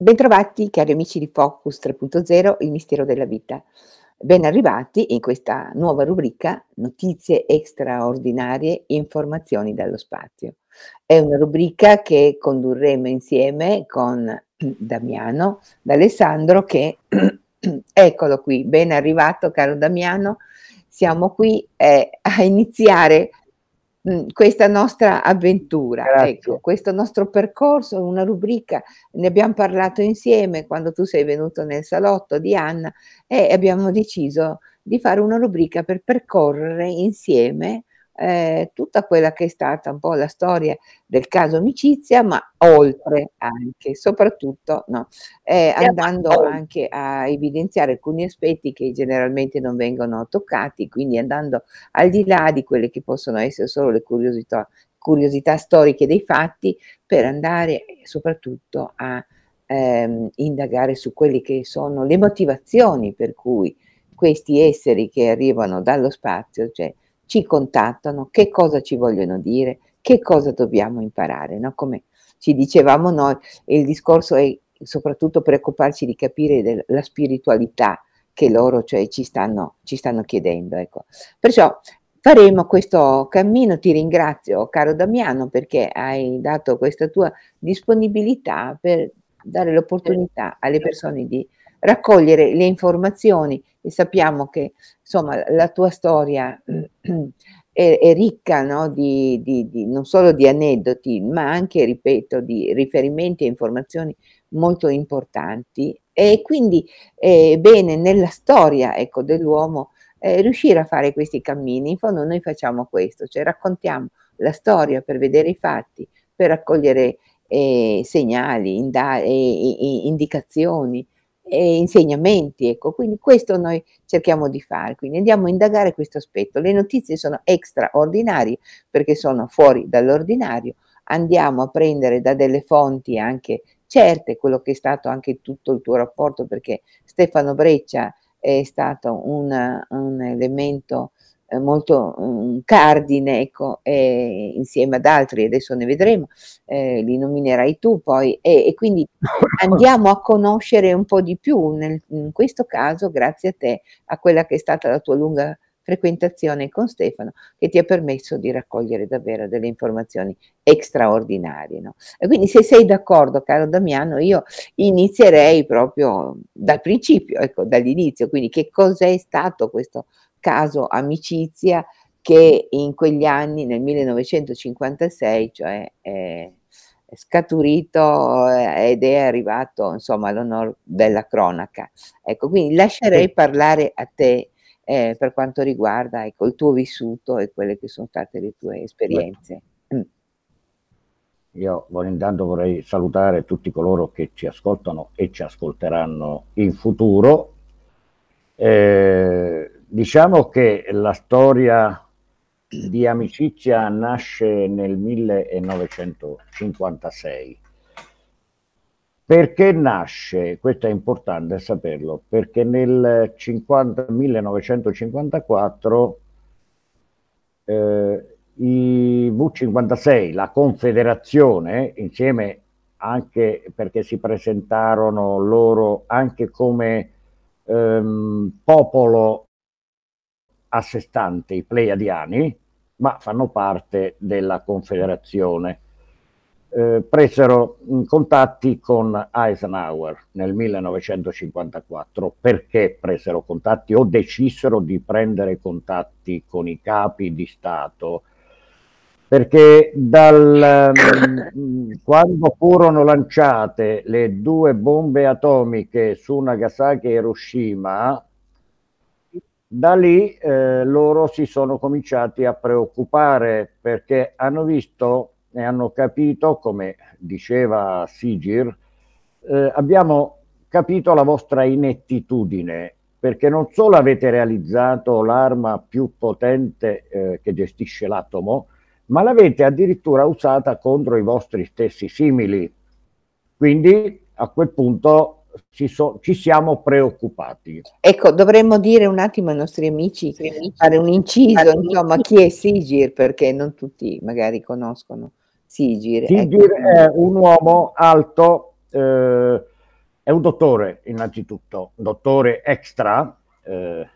Bentrovati cari amici di Focus 3.0, il mistero della vita. Ben arrivati in questa nuova rubrica Notizie straordinarie, informazioni dallo spazio. È una rubrica che condurremo insieme con Damiano D'Alessandro che, eccolo qui, ben arrivato caro Damiano, siamo qui eh, a iniziare Mm, questa nostra avventura, ecco, questo nostro percorso, una rubrica, ne abbiamo parlato insieme quando tu sei venuto nel salotto di Anna e abbiamo deciso di fare una rubrica per percorrere insieme eh, tutta quella che è stata un po' la storia del caso amicizia, ma oltre anche, soprattutto no, eh, andando anche a evidenziare alcuni aspetti che generalmente non vengono toccati, quindi andando al di là di quelle che possono essere solo le curiosità, curiosità storiche dei fatti, per andare soprattutto a ehm, indagare su quelle che sono le motivazioni per cui questi esseri che arrivano dallo spazio, cioè ci contattano, che cosa ci vogliono dire, che cosa dobbiamo imparare, no? come ci dicevamo noi, il discorso è soprattutto preoccuparci di capire la spiritualità che loro cioè, ci, stanno, ci, stanno, chiedendo. Ecco. Perciò faremo questo cammino, ti ringrazio caro Damiano perché hai dato questa tua disponibilità per dare l'opportunità alle certo. persone di raccogliere le informazioni e sappiamo che insomma la tua storia eh, è, è ricca no? di, di, di, non solo di aneddoti ma anche, ripeto, di riferimenti e informazioni molto importanti e quindi è bene nella storia ecco, dell'uomo eh, riuscire a fare questi cammini. In fondo noi facciamo questo, cioè raccontiamo la storia per vedere i fatti, per raccogliere eh, segnali, indicazioni, eh, insegnamenti. Ecco. Quindi questo noi cerchiamo di fare, quindi andiamo a indagare questo aspetto. Le notizie sono straordinarie perché sono fuori dall'ordinario, andiamo a prendere da delle fonti anche certe quello che è stato anche tutto il tuo rapporto, perché Stefano Breccia è stato un, un elemento eh, molto un mm, cardine, ecco, e insieme ad altri, adesso ne vedremo, eh, li nominerai tu poi, e, e, quindi andiamo a conoscere un po' di più, nel, in questo caso grazie a te, a quella che è stata la tua lunga frequentazione con Stefano, che ti ha permesso di raccogliere davvero delle informazioni straordinarie. No? E quindi se sei d'accordo, caro Damiano, io inizierei proprio dal principio, ecco, dall'inizio, quindi che cos'è stato questo caso Amicizia che in quegli anni, nel 1956, cioè è, scaturito eh, ed è arrivato insomma all'onore della cronaca. Ecco, quindi lascerei parlare a te eh, per quanto riguarda ecco, il tuo vissuto e quelle che sono state le tue esperienze. Mm. Io intanto vorrei salutare tutti coloro che ci ascoltano e ci ascolteranno in futuro. Eh, Diciamo che la storia di amicizia nasce nel 1956. Perché nasce? Questo è importante saperlo, perché nel 50, 1954 eh, i V56, la Confederazione, insieme anche perché si presentarono loro anche come ehm, popolo a sé stante i Pleiadiani, ma fanno parte della Confederazione. Eh, presero mm, contatti con Eisenhower nel 1954. Perché presero contatti o decisero di prendere contatti con i capi di Stato? Perché dal, mm, mm, quando furono lanciate le due bombe atomiche su Nagasaki e Hiroshima, da lì eh, loro si sono cominciati a preoccupare perché hanno visto e hanno capito, come diceva Sigir, eh, abbiamo capito la vostra inettitudine perché non solo avete realizzato l'arma più potente eh, che gestisce l'atomo, ma l'avete addirittura usata contro i vostri stessi simili. Quindi a quel punto ci, so, ci, siamo preoccupati. Ecco, dovremmo dire un attimo ai nostri amici, amici. fare un inciso, insomma, chi è Sigir, perché non tutti magari conoscono Sigir. Ecco. Sigir ecco. è un uomo alto, eh, è un dottore innanzitutto, dottore extra eh,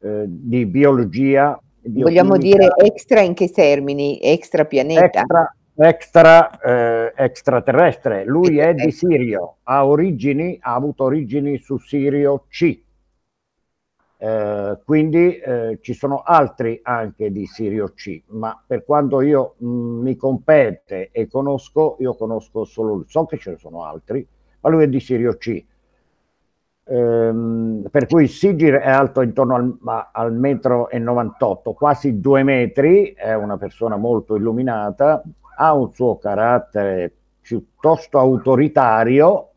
eh, di biologia. Vogliamo dire extra in che termini? Extra pianeta? Extra, extra, eh, extraterrestre, lui è di Sirio, ha origini, ha avuto origini su Sirio C. Eh, quindi eh, ci sono altri anche di Sirio C, ma per quanto io mh, mm, mi compete e conosco, io conosco solo lui, so che ce ne sono altri, ma lui è di Sirio C. Ehm, per cui Sigir è alto intorno al, al metro e 98, quasi due metri, è una persona molto illuminata, ha un suo carattere piuttosto autoritario,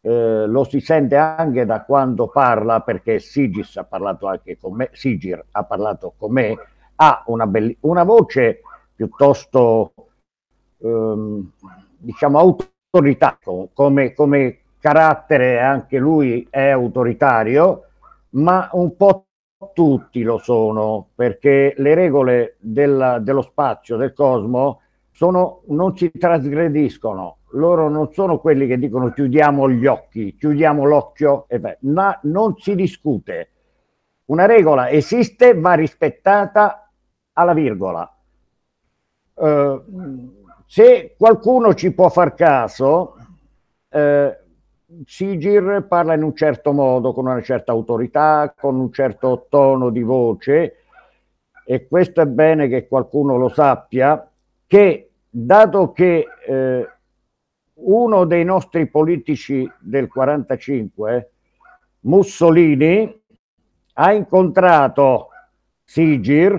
eh, lo si sente anche da quando parla, perché Sigis ha parlato anche con me, Sigir ha parlato con me, ha una, bell- una voce piuttosto, ehm, diciamo, autoritaria, come, come carattere anche lui è autoritario, ma un po' tutti lo sono, perché le regole della, dello spazio, del cosmo, sono, non si trasgrediscono, loro non sono quelli che dicono chiudiamo gli occhi, chiudiamo l'occhio, e beh, no, non si discute. Una regola esiste, va rispettata alla virgola. Eh, se qualcuno ci può far caso, eh, Sigir parla in un certo modo, con una certa autorità, con un certo tono di voce, e questo è bene che qualcuno lo sappia, che dato che eh, uno dei nostri politici del 45, Mussolini, ha incontrato Sigir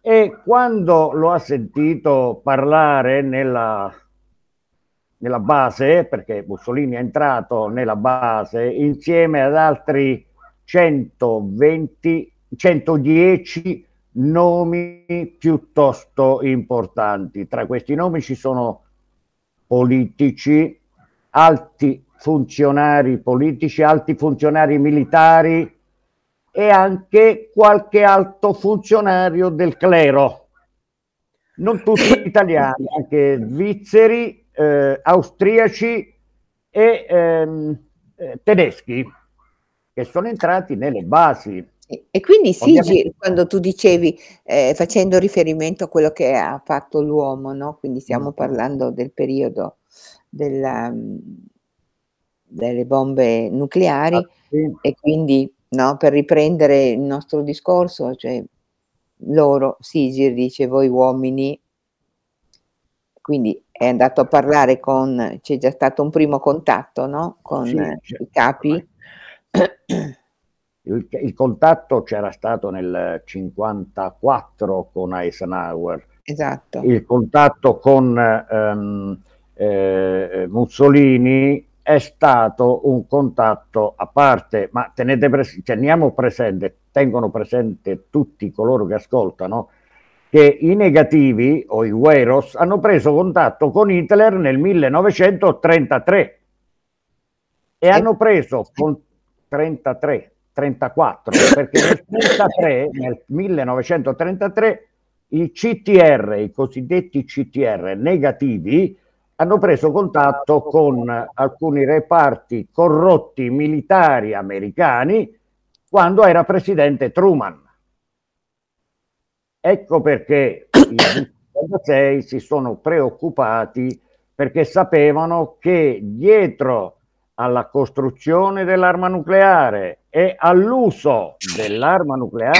e quando lo ha sentito parlare nella, nella base, perché Mussolini è entrato nella base insieme ad altri 120, 110 nomi piuttosto importanti. Tra questi nomi ci sono politici, alti funzionari politici, alti funzionari militari e anche qualche alto funzionario del clero. Non tutti italiani, anche svizzeri, eh, austriaci e ehm, eh, tedeschi, che sono entrati nelle basi e quindi Sigi, quando tu dicevi, eh, facendo riferimento a quello che ha fatto l'uomo, no? quindi mm. stiamo parlando del periodo della, ehm, delle bombe nucleari ah, sì. e quindi no, per riprendere il nostro discorso, cioè, loro, Sigir dice voi uomini, quindi è andato a parlare con, c'è già stato un primo contatto no? con sì, i capi. Certo. Il, il contatto c'era stato nel 54 con Eisenhower. Esatto. Il contatto con ehm, eh, Mussolini è stato un contatto a parte, ma tenete pres- teniamo presente, tengono presente tutti coloro che ascoltano, che i negativi o i Gueros hanno preso contatto con Hitler nel 1933 e, e... hanno preso con 33 34, perché nel, 33, nel 1933 i CTR, i cosiddetti CTR negativi, hanno preso contatto con alcuni reparti corrotti militari americani quando era presidente Truman. Ecco perché i 56 si sono preoccupati perché sapevano che dietro alla costruzione dell'arma nucleare e all'uso dell'arma nucleare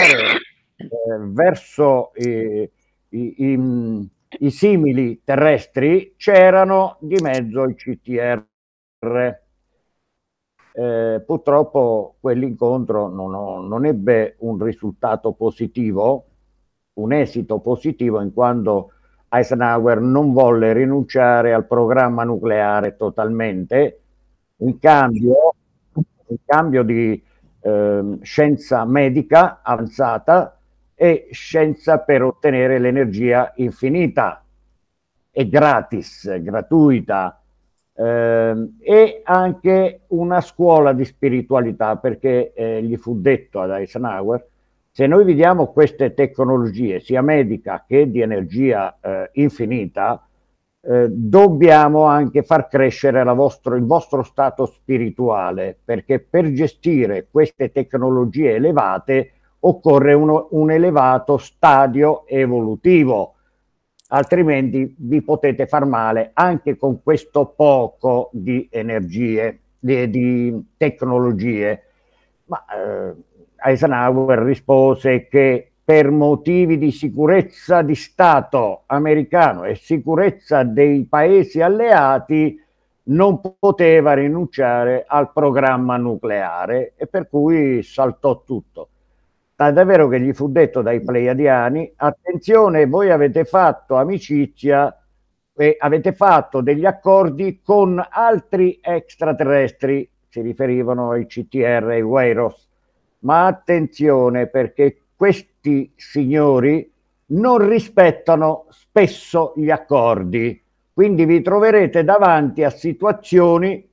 eh, verso eh, i, i, i, mm, i, simili terrestri c'erano di mezzo i CTR. Eh, purtroppo quell'incontro non, non ebbe un risultato positivo, un esito positivo in quanto Eisenhower non volle rinunciare al programma nucleare totalmente, in cambio, in cambio di eh, scienza medica avanzata e scienza per ottenere l'energia infinita e gratis, gratuita, eh, e anche una scuola di spiritualità, perché eh, gli fu detto ad Eisenhower, se noi vediamo queste tecnologie, sia medica che di energia eh, infinita, eh, dobbiamo anche far crescere vostro, il vostro stato spirituale, perché per gestire queste tecnologie elevate occorre uno, un elevato stadio evolutivo, altrimenti vi potete far male anche con questo poco di energie, di, di tecnologie. Ma eh, Eisenhower rispose che per motivi di sicurezza di Stato americano e sicurezza dei paesi alleati non poteva rinunciare al programma nucleare e per cui saltò tutto. Tant'è vero che gli fu detto dai pleiadiani, attenzione, voi avete fatto amicizia e avete fatto degli accordi con altri extraterrestri, si riferivano ai CTR e ai Weiros, ma attenzione perché questi signori non rispettano spesso gli accordi, quindi vi troverete davanti a situazioni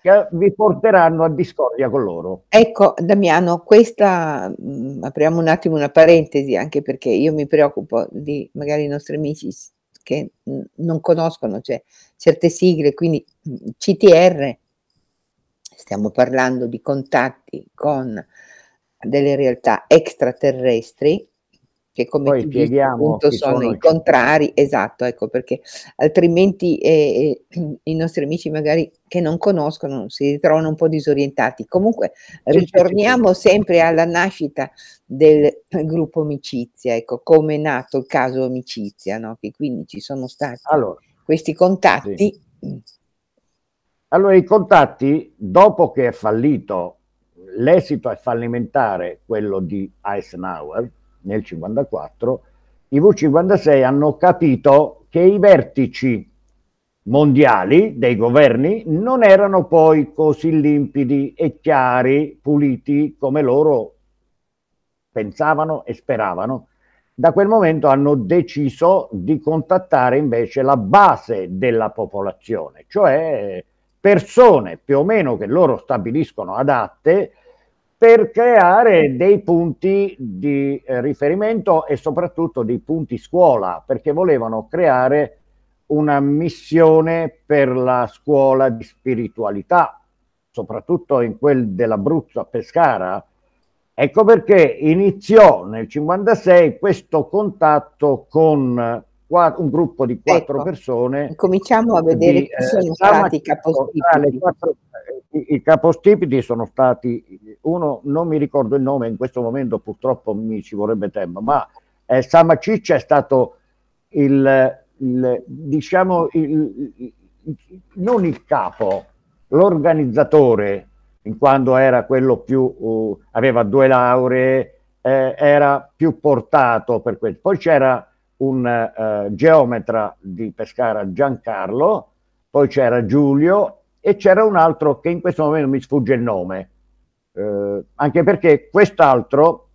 che vi porteranno a discordia con loro. Ecco Damiano, questa mm, apriamo un attimo una parentesi anche perché io mi preoccupo di magari i nostri amici che non conoscono cioè, certe sigle, quindi mm, CTR, stiamo parlando di contatti con delle realtà extraterrestri che come Poi ti dico, appunto, sono, sono, i contrari, esatto, ecco perché altrimenti eh, eh, i nostri amici magari che non conoscono si ritrovano un po' disorientati. Comunque ritorniamo sempre alla nascita del gruppo Amicizia, ecco come è nato il caso Amicizia, no? che quindi ci sono stati allora, questi contatti. Sì. Allora i contatti, dopo che è fallito l'esito è fallimentare quello di Eisenhower nel 1954, i V56 hanno capito che i vertici mondiali dei governi non erano poi così limpidi e chiari, puliti come loro pensavano e speravano. Da quel momento hanno deciso di contattare invece la base della popolazione, cioè persone più o meno che loro stabiliscono adatte per creare dei punti di eh, riferimento e soprattutto dei punti scuola, perché volevano creare una missione per la scuola di spiritualità, soprattutto in quel dell'Abruzzo a Pescara. Ecco perché iniziò nel 1956 questo contatto con un gruppo di quattro ecco, persone. Cominciamo a vedere di, eh, chi sono eh, stati i capostipiti. Ah, eh, i, capostipiti sono stati, uno non mi ricordo il nome, in questo momento purtroppo mi ci vorrebbe tempo, ma eh, Ciccia è stato il, il diciamo, il, il, non il capo, l'organizzatore, in quanto era quello più, uh, aveva due lauree, eh, era più portato per questo. Poi c'era un eh, geometra di Pescara Giancarlo, poi c'era Giulio e c'era un altro che in questo momento mi sfugge il nome, eh, anche perché quest'altro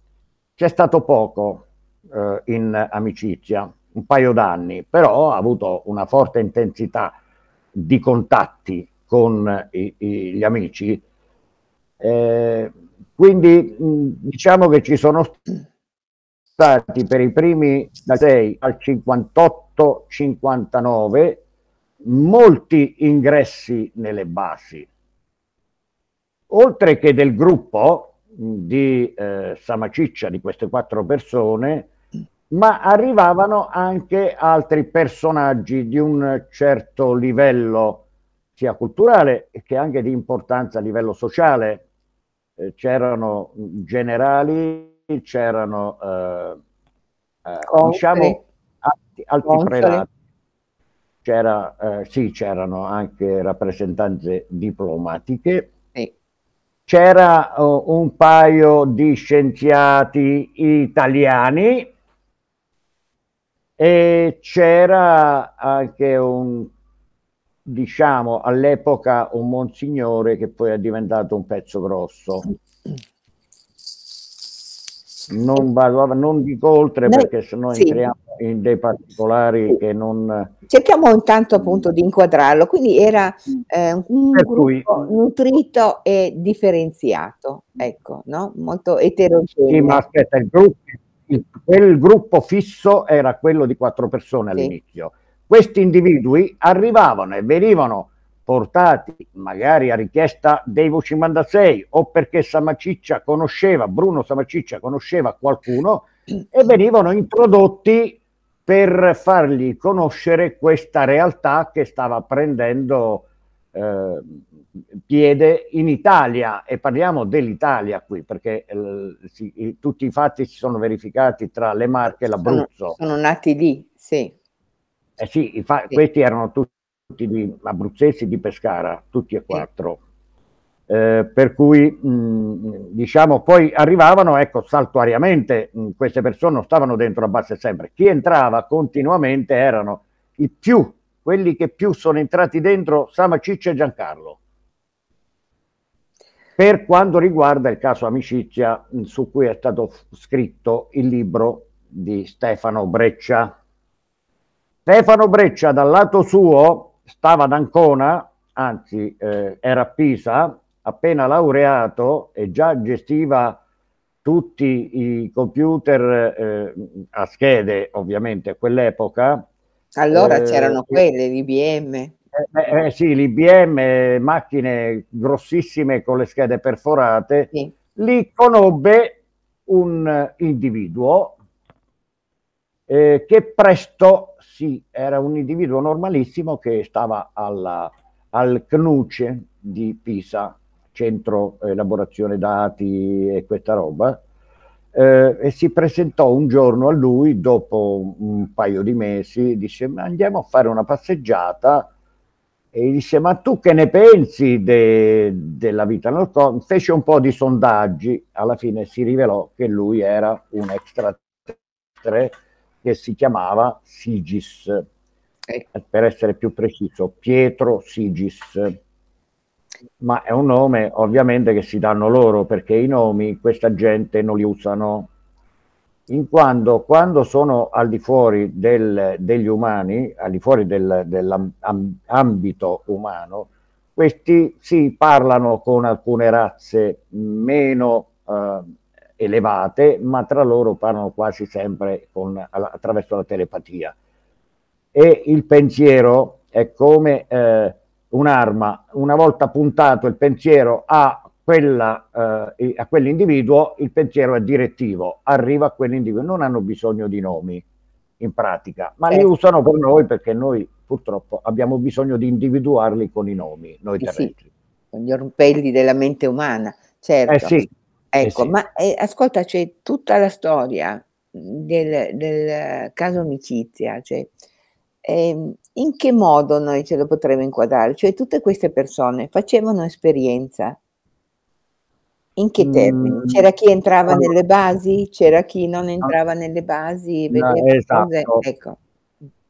c'è stato poco eh, in amicizia, un paio d'anni, però ha avuto una forte intensità di contatti con i, i, gli amici. Eh, quindi mh, diciamo che ci sono stati per i primi da 6 al 58-59 molti ingressi nelle basi, oltre che del gruppo di eh, Samaciccia, di queste quattro persone, ma arrivavano anche altri personaggi di un certo livello sia culturale che anche di importanza a livello sociale. Eh, c'erano generali c'erano eh, eh, diciamo alti, alti prelati, c'era, eh, sì, c'erano anche rappresentanze diplomatiche, c'era oh, un paio di scienziati italiani e c'era anche un diciamo all'epoca un monsignore che poi è diventato un pezzo grosso non, vado, non dico oltre Noi, perché sennò sì. entriamo in dei particolari sì. che non... Cerchiamo intanto appunto di inquadrarlo, quindi era mm. eh, un per gruppo cui... nutrito e differenziato, ecco, no? molto eterogeneo. Sì, ma aspetta, il gruppo, il, quel gruppo fisso era quello di quattro persone all'inizio. Sì. Questi individui arrivavano e venivano portati magari a richiesta dei voci mandasei o perché Samaciccia conosceva, Bruno Samaciccia conosceva qualcuno e venivano introdotti per fargli conoscere questa realtà che stava prendendo eh, piede in Italia e parliamo dell'Italia qui perché eh, si, i, tutti i fatti si sono verificati tra le Marche e l'Abruzzo. Sono, sono nati lì, sì. Eh sì, sì, questi erano tutti tutti di abruzzesi di Pescara, tutti e quattro. Eh, per cui mh, diciamo poi arrivavano ecco saltuariamente mh, queste persone non stavano dentro a base sempre chi entrava continuamente erano i più quelli che più sono entrati dentro Sama Ciccio e Giancarlo per quanto riguarda il caso amicizia mh, su cui è stato scritto il libro di Stefano Breccia Stefano Breccia dal lato suo stava ad Ancona, anzi eh, era a Pisa, appena laureato e già gestiva tutti i computer eh, a schede, ovviamente, a quell'epoca. Allora eh, c'erano quelle, l'IBM. Eh, eh, eh, sì, l'IBM, macchine grossissime con le schede perforate. Sì. Lì conobbe un eh, individuo eh, che presto sì, era un individuo normalissimo che stava alla, al CNUCE di Pisa, centro elaborazione dati e questa roba, eh, e si presentò un giorno a lui dopo un paio di mesi, disse ma andiamo a fare una passeggiata e gli disse ma tu che ne pensi de della vita Fece un po' di sondaggi, alla fine si rivelò che lui era un extraterrestre che si chiamava Sigis, per essere più preciso, Pietro Sigis. Ma è un nome ovviamente che si danno loro perché i nomi questa gente non li usano. In quanto quando sono al di fuori del, degli umani, al di fuori del, dell'ambito umano, questi si parlano con alcune razze meno eh, elevate, ma tra loro parlano quasi sempre con, attraverso la telepatia. E il pensiero è come eh, un'arma, una volta puntato il pensiero a, quella, eh, a quell'individuo, il pensiero è direttivo, arriva a quell'individuo, non hanno bisogno di nomi in pratica, ma li eh. usano per noi perché noi purtroppo abbiamo bisogno di individuarli con i nomi, noi eh terrestri. Sì, con gli orpelli della mente umana, certo. Eh sì, eh ecco, eh sì. ma eh, ascolta, c'è tutta la storia del, del caso amicizia, cioè, eh, in che modo noi ce lo potremmo inquadrare? Cioè tutte queste persone facevano esperienza, in che termini? Mm. C'era chi entrava allora, nelle basi, c'era chi non ah. entrava nelle basi? No, esatto. ecco.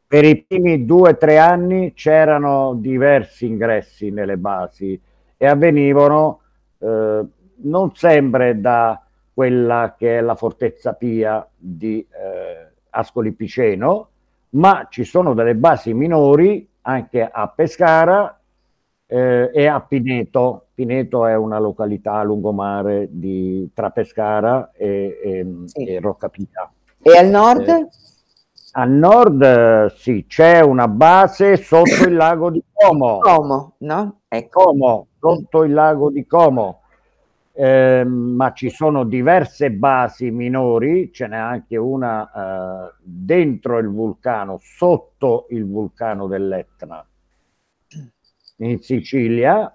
Per i primi due o tre anni c'erano diversi ingressi nelle basi e avvenivano eh, non sempre da quella che è la fortezza Pia di eh, Ascoli Piceno, ma ci sono delle basi minori anche a Pescara eh, e a Pineto. Pineto è una località lungomare di, tra Pescara e, e, sì. e Roccapia. E al nord? Eh, a nord sì, c'è una base sotto il lago di Como. Como, no? Ecco. Como, sotto il lago di Como Ehm, ma ci sono diverse basi minori, ce n'è anche una eh, dentro il vulcano, sotto il vulcano dell'Etna, in Sicilia,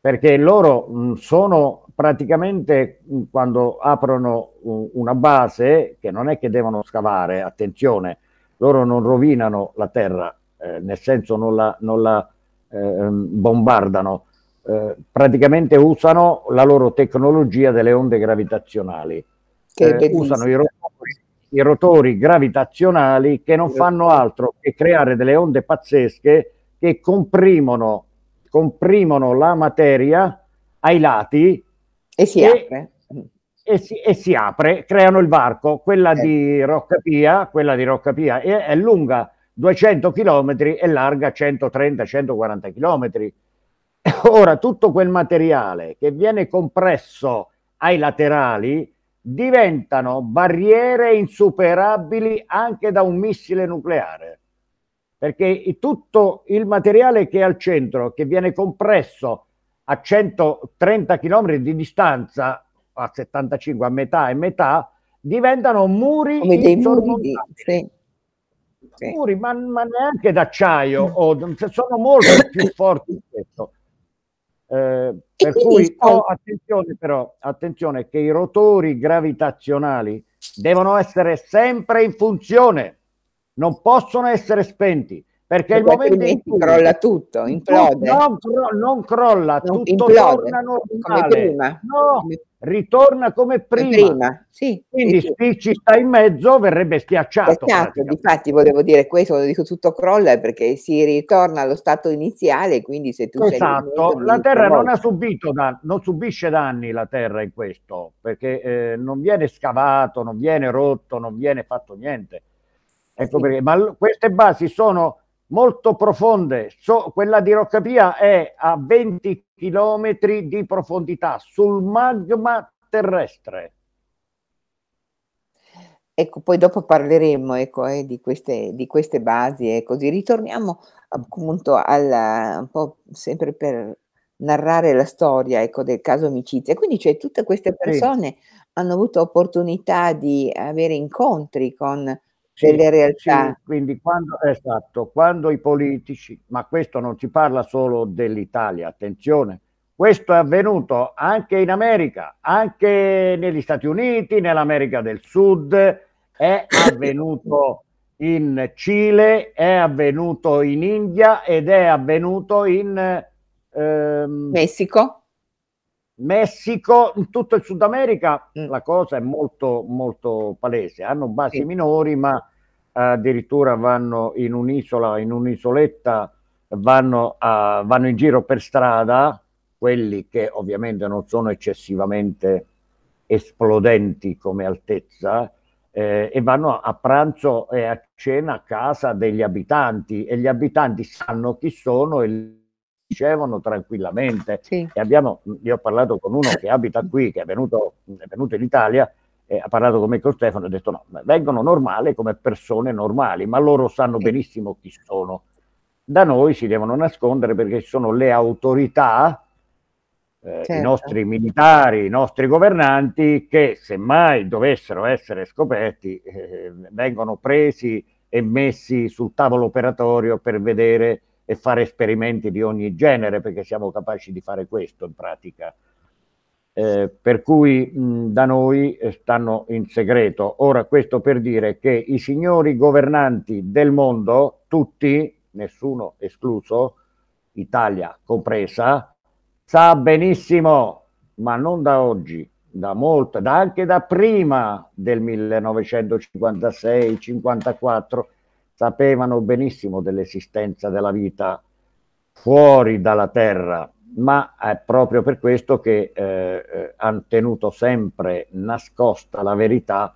perché loro mh, mm, sono praticamente mh, mm, quando aprono mh, una base, che non è che devono scavare, attenzione, loro non rovinano la terra, eh, nel senso non la, non la eh, ehm, bombardano, eh, praticamente usano la loro tecnologia delle onde gravitazionali. Eh, usano i rotori, i rotori, gravitazionali che non fanno altro che creare delle onde pazzesche che comprimono, comprimono la materia ai lati e si e, apre. E si, e si, apre, creano il varco. Quella eh. di Roccapia, quella di Roccapia è, è lunga 200 km e larga 130-140 km. Ora tutto quel materiale che viene compresso ai laterali diventano barriere insuperabili anche da un missile nucleare, perché tutto il materiale che è al centro, che viene compresso a 130 km di distanza, a 75 a metà e metà, diventano muri come dei muri, Sì. muri ma, ma, neanche d'acciaio, o, sono molto più forti di questo. Eh, per cui oh, attenzione però, attenzione che i rotori gravitazionali devono essere sempre in funzione, non possono essere spenti perché, il momento in cui crolla tutto, implode. Non, cro- non crolla, non, tutto implode, torna normale. Come prima. No, ritorna come prima. Come prima. Sì, Quindi sì, sì. ci sta in mezzo, verrebbe schiacciato. Schiacciato, difatti volevo dire questo, quando dico tutto crolla perché si ritorna allo stato iniziale, quindi se tu Esatto, la Terra non, ha subito dan- non subisce danni la Terra in questo, perché eh, non viene scavato, non viene rotto, non viene fatto niente. Ecco perché, ma queste basi sono molto profonde. So, quella di Roccapia è a 20 km di profondità sul magma terrestre. Ecco, poi dopo parleremo ecco, eh, di, queste, di, queste, basi e eh, così. Ritorniamo appunto alla, un po' sempre per narrare la storia ecco, del caso amicizia. Quindi cioè, tutte queste persone sì. hanno avuto opportunità di avere incontri con delle realtà. Sì, quindi quando, esatto, quando i politici, ma questo non si parla solo dell'Italia, attenzione, questo è avvenuto anche in America, anche negli Stati Uniti, nell'America del Sud, è avvenuto in Cile, è avvenuto in India ed è avvenuto in ehm, Messico. Messico, in tutto il Sud America mm. la cosa è molto, molto palese. Hanno basi sì. minori, ma addirittura vanno in un'isola, in un'isoletta, vanno, a, vanno in giro per strada, quelli che ovviamente non sono eccessivamente esplodenti come altezza, eh, e vanno a pranzo e a cena a casa degli abitanti e gli abitanti sanno chi sono e li ricevono tranquillamente. Sì. abbiamo, io ho parlato con uno che abita qui, che è venuto, è venuto in Italia eh, ha parlato con me con Stefano e ha detto no, vengono normali come persone normali, ma loro sanno benissimo chi sono. Da noi si devono nascondere perché ci sono le autorità, eh, certo. i nostri militari, i nostri governanti che semmai dovessero essere scoperti eh, vengono presi e messi sul tavolo operatorio per vedere e fare esperimenti di ogni genere perché siamo capaci di fare questo in pratica eh, per cui mh, da noi eh, stanno in segreto. Ora questo per dire che i signori governanti del mondo, tutti, nessuno escluso, Italia compresa, sa benissimo, ma non da oggi, da molto, da anche da prima del 1956-54, sapevano benissimo dell'esistenza della vita fuori dalla Terra ma è proprio per questo che eh, eh hanno tenuto sempre nascosta la verità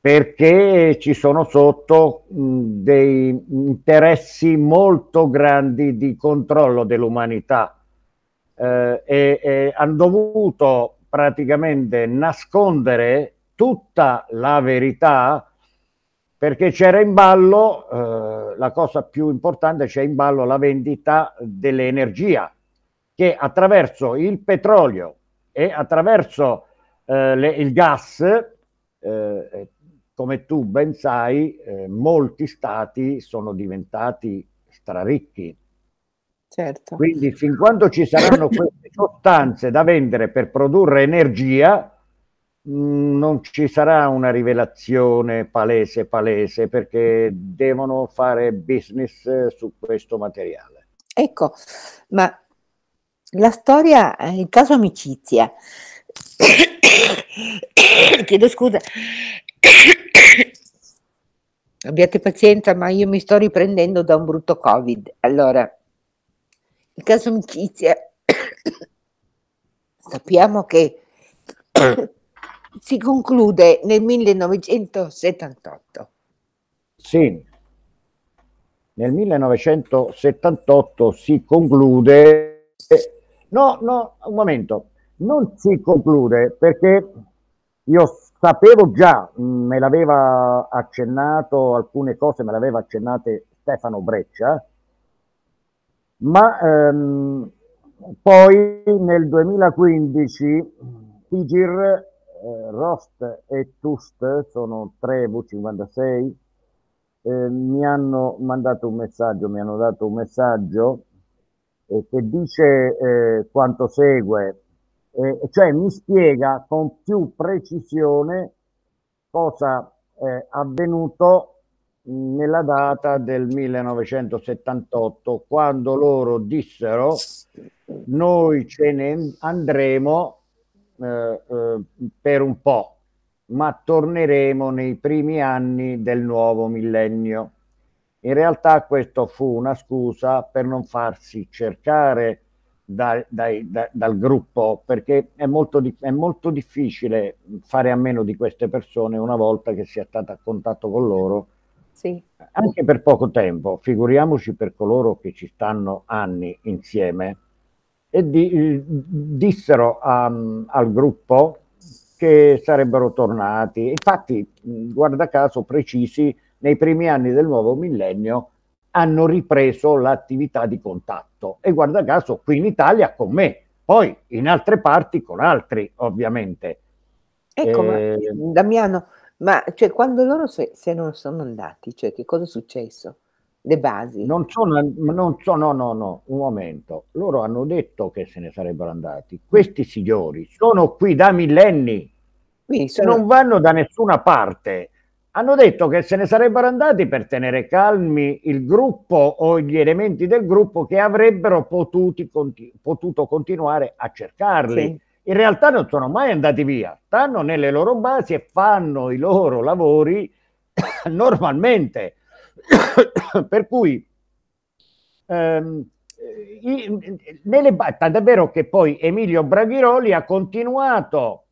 perché ci sono sotto mh, dei interessi molto grandi di controllo dell'umanità eh, e, e hanno dovuto praticamente nascondere tutta la verità perché c'era in ballo, eh, la cosa più importante, c'è in ballo la vendita dell'energia che attraverso il petrolio e attraverso eh, le, il gas, eh, come tu ben sai, eh, molti stati sono diventati straricchi. Certo. Quindi fin quando ci saranno queste sostanze da vendere per produrre energia, mm, non ci sarà una rivelazione palese palese perché devono fare business eh, su questo materiale. Ecco, ma la storia, eh, il caso amicizia, chiedo scusa, abbiate pazienza ma io mi sto riprendendo da un brutto covid, allora, il caso amicizia, sappiamo che si conclude nel 1978. Sì, nel 1978 si conclude No, no, un momento, non si conclude perché io sapevo già, mm, me l'aveva accennato, alcune cose me l'aveva aveva accennate Stefano Breccia, ma ehm, poi nel 2015 Tigir, eh, Rost e Tust, sono tre V56, eh, mi hanno mandato un messaggio, mi hanno dato un messaggio eh, che dice eh, quanto segue, eh, cioè mi spiega con più precisione cosa è eh, avvenuto nella data del 1978 quando loro dissero noi ce ne andremo eh, eh, per un po' ma torneremo nei primi anni del nuovo millennio in realtà questo fu una scusa per non farsi cercare da, dai, da, dal gruppo perché è molto, di, è molto difficile fare a meno di queste persone una volta che si è stata a contatto con loro. Sì. Anche per poco tempo, figuriamoci per coloro che ci stanno anni insieme, e di, dissero a, al gruppo che sarebbero tornati. Infatti, guarda caso, precisi nei primi anni del nuovo millennio hanno ripreso l'attività di contatto e guarda caso qui in Italia con me, poi in altre parti con altri ovviamente. Ecco, eh, ma, ehm, Damiano, ma cioè, quando loro se, se, non sono andati, cioè, che cosa è successo? Le basi? Non sono, non sono, no, no, no, un momento. Loro hanno detto che se ne sarebbero andati. Questi signori sono qui da millenni, Quindi sono... non vanno da nessuna parte hanno detto che se ne sarebbero andati per tenere calmi il gruppo o gli elementi del gruppo che avrebbero potuti, conti, potuto continuare a cercarli. Sì. In realtà non sono mai andati via, stanno nelle loro basi e fanno i loro lavori normalmente. per cui ehm, i, nelle, tant'è vero che poi Emilio Braghiroli ha continuato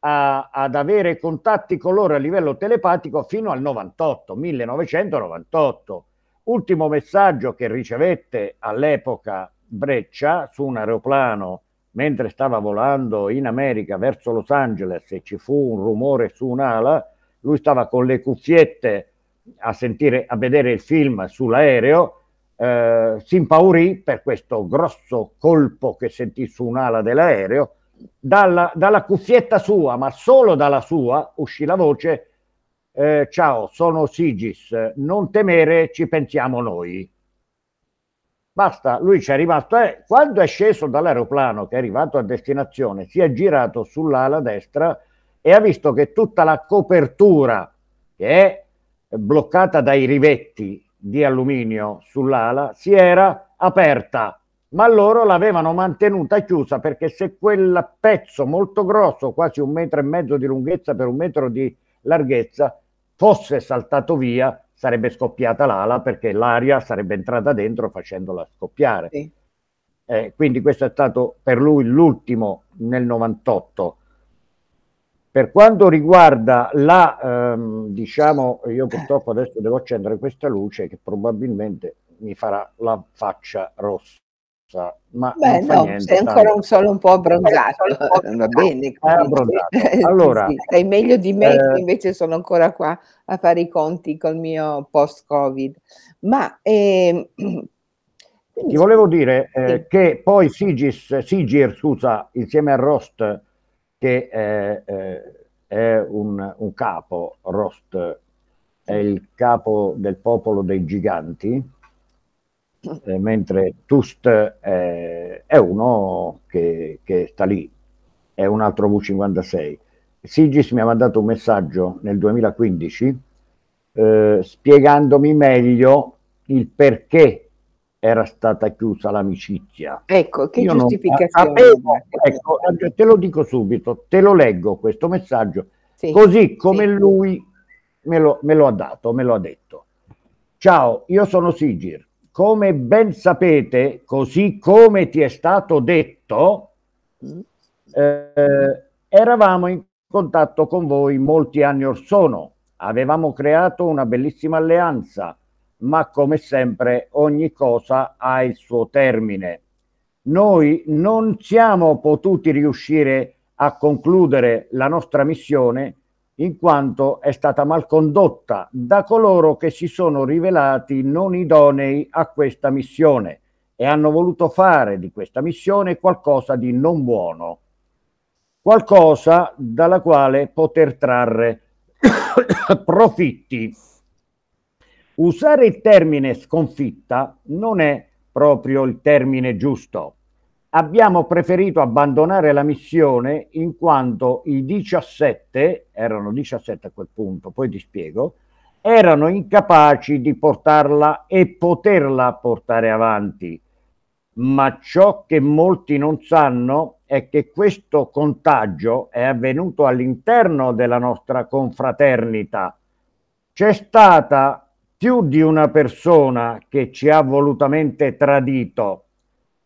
a, ad avere contatti con loro a livello telepatico fino al 98, 1998. Ultimo messaggio che ricevette all'epoca Breccia su un aeroplano mentre stava volando in America verso Los Angeles e ci fu un rumore su un'ala, lui stava con le cuffiette a, sentire, a vedere il film sull'aereo, eh, si impaurì per questo grosso colpo che sentì su un'ala dell'aereo, dalla, dalla, cuffietta sua, ma solo dalla sua, uscì la voce, eh, ciao, sono Sigis, non temere, ci pensiamo noi. Basta, lui ci è rimasto. Eh, quando è sceso dall'aeroplano, che è arrivato a destinazione, si è girato sull'ala destra e ha visto che tutta la copertura, che è bloccata dai rivetti di alluminio sull'ala, si era aperta ma loro l'avevano mantenuta chiusa perché se quel pezzo molto grosso, quasi un metro e mezzo di lunghezza per un metro di larghezza, fosse saltato via, sarebbe scoppiata l'ala perché l'aria sarebbe entrata dentro facendola scoppiare. Sì. Eh, quindi questo è stato per lui l'ultimo nel 98. Per quanto riguarda la, ehm, diciamo, io purtroppo adesso devo accendere questa luce che probabilmente mi farà la faccia rossa rossa, cioè, ma Beh, no, niente, sei ancora un solo un po' abbronzato. Eh, eh, eh, va bene, Allora, sì, sei meglio di me, eh, invece sono ancora qua a fare i conti col mio post-Covid. Ma eh, ti volevo dire sì. che poi Sigis, Sigir, scusa, insieme a Rost, che è, è un, un capo, Rost è il capo del popolo dei giganti, eh, mentre Tust è, è uno che, che, sta lì, è un altro V56. Sigis mi ha mandato un messaggio nel 2015 eh, spiegandomi meglio il perché era stata chiusa l'amicizia. Ecco, che Io giustificazione. Avevo, ah, ah, ecco, ecco eh, te lo dico subito, te lo leggo questo messaggio, sì, così come sì. lui me lo, me lo ha dato, me lo ha detto. Ciao, io sono Sigir, come ben sapete, così come ti è stato detto, mm. eh, eravamo in contatto con voi molti anni or sono. Avevamo creato una bellissima alleanza, ma come sempre ogni cosa ha il suo termine. Noi non siamo potuti riuscire a concludere la nostra missione in quanto è stata mal condotta da coloro che si sono rivelati non idonei a questa missione e hanno voluto fare di questa missione qualcosa di non buono, qualcosa dalla quale poter trarre profitti. Usare il termine sconfitta non è proprio il termine giusto abbiamo preferito abbandonare la missione in quanto i 17, erano 17 a quel punto, poi ti spiego, erano incapaci di portarla e poterla portare avanti. Ma ciò che molti non sanno è che questo contagio è avvenuto all'interno della nostra confraternita. C'è stata più di una persona che ci ha volutamente tradito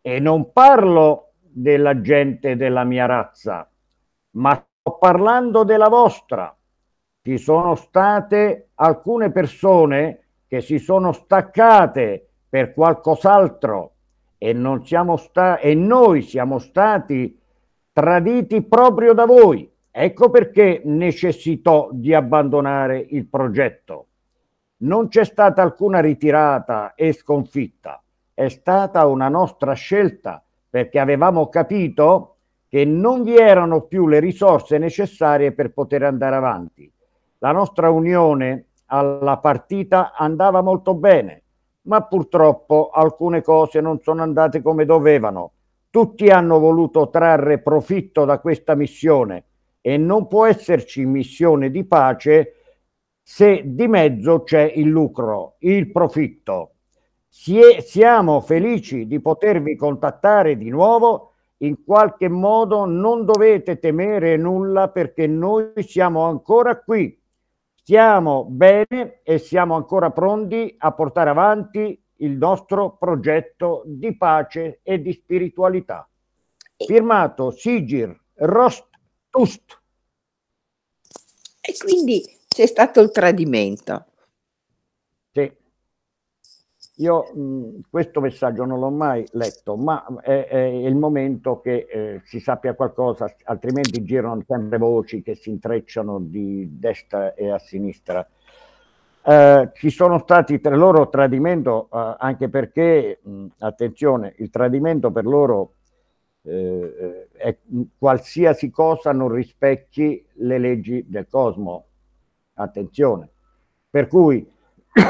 e non parlo della gente della mia razza, ma sto parlando della vostra. Ci sono state alcune persone che si sono staccate per qualcos'altro e, non siamo sta- e noi siamo stati traditi proprio da voi. Ecco perché necessitò di abbandonare il progetto. Non c'è stata alcuna ritirata e sconfitta è stata una nostra scelta perché avevamo capito che non vi erano più le risorse necessarie per poter andare avanti. La nostra unione alla partita andava molto bene, ma purtroppo alcune cose non sono andate come dovevano. Tutti hanno voluto trarre profitto da questa missione e non può esserci missione di pace se di mezzo c'è il lucro, il profitto siamo felici di potervi contattare di nuovo. In qualche modo non dovete temere nulla perché noi siamo ancora qui. Stiamo bene e siamo ancora pronti a portare avanti il nostro progetto di pace e di spiritualità. Firmato Sigir Rostust. E quindi c'è stato il tradimento. Io mh, questo messaggio non l'ho mai letto, ma è, eh, eh, è il momento che eh, si sappia qualcosa, altrimenti girano sempre voci che si intrecciano di destra e a sinistra. Eh, ci sono stati tra loro tradimento, eh, anche perché, mh, attenzione, il tradimento per loro eh, è qualsiasi cosa non rispecchi le leggi del cosmo. Attenzione. Per cui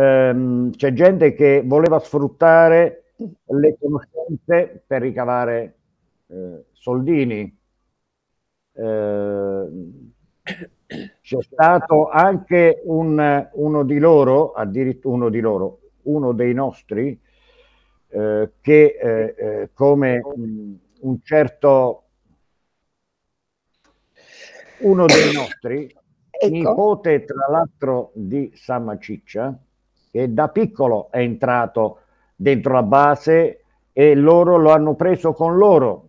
ehm, c'è gente che voleva sfruttare le conoscenze per ricavare eh, soldini. Eh, c'è stato anche un, uno di loro, addirittura uno di loro, uno dei nostri, eh, che eh, eh come mm, un certo uno dei nostri, ecco. nipote tra l'altro di Samma Ciccia, che da piccolo è entrato dentro la base e loro lo hanno preso con loro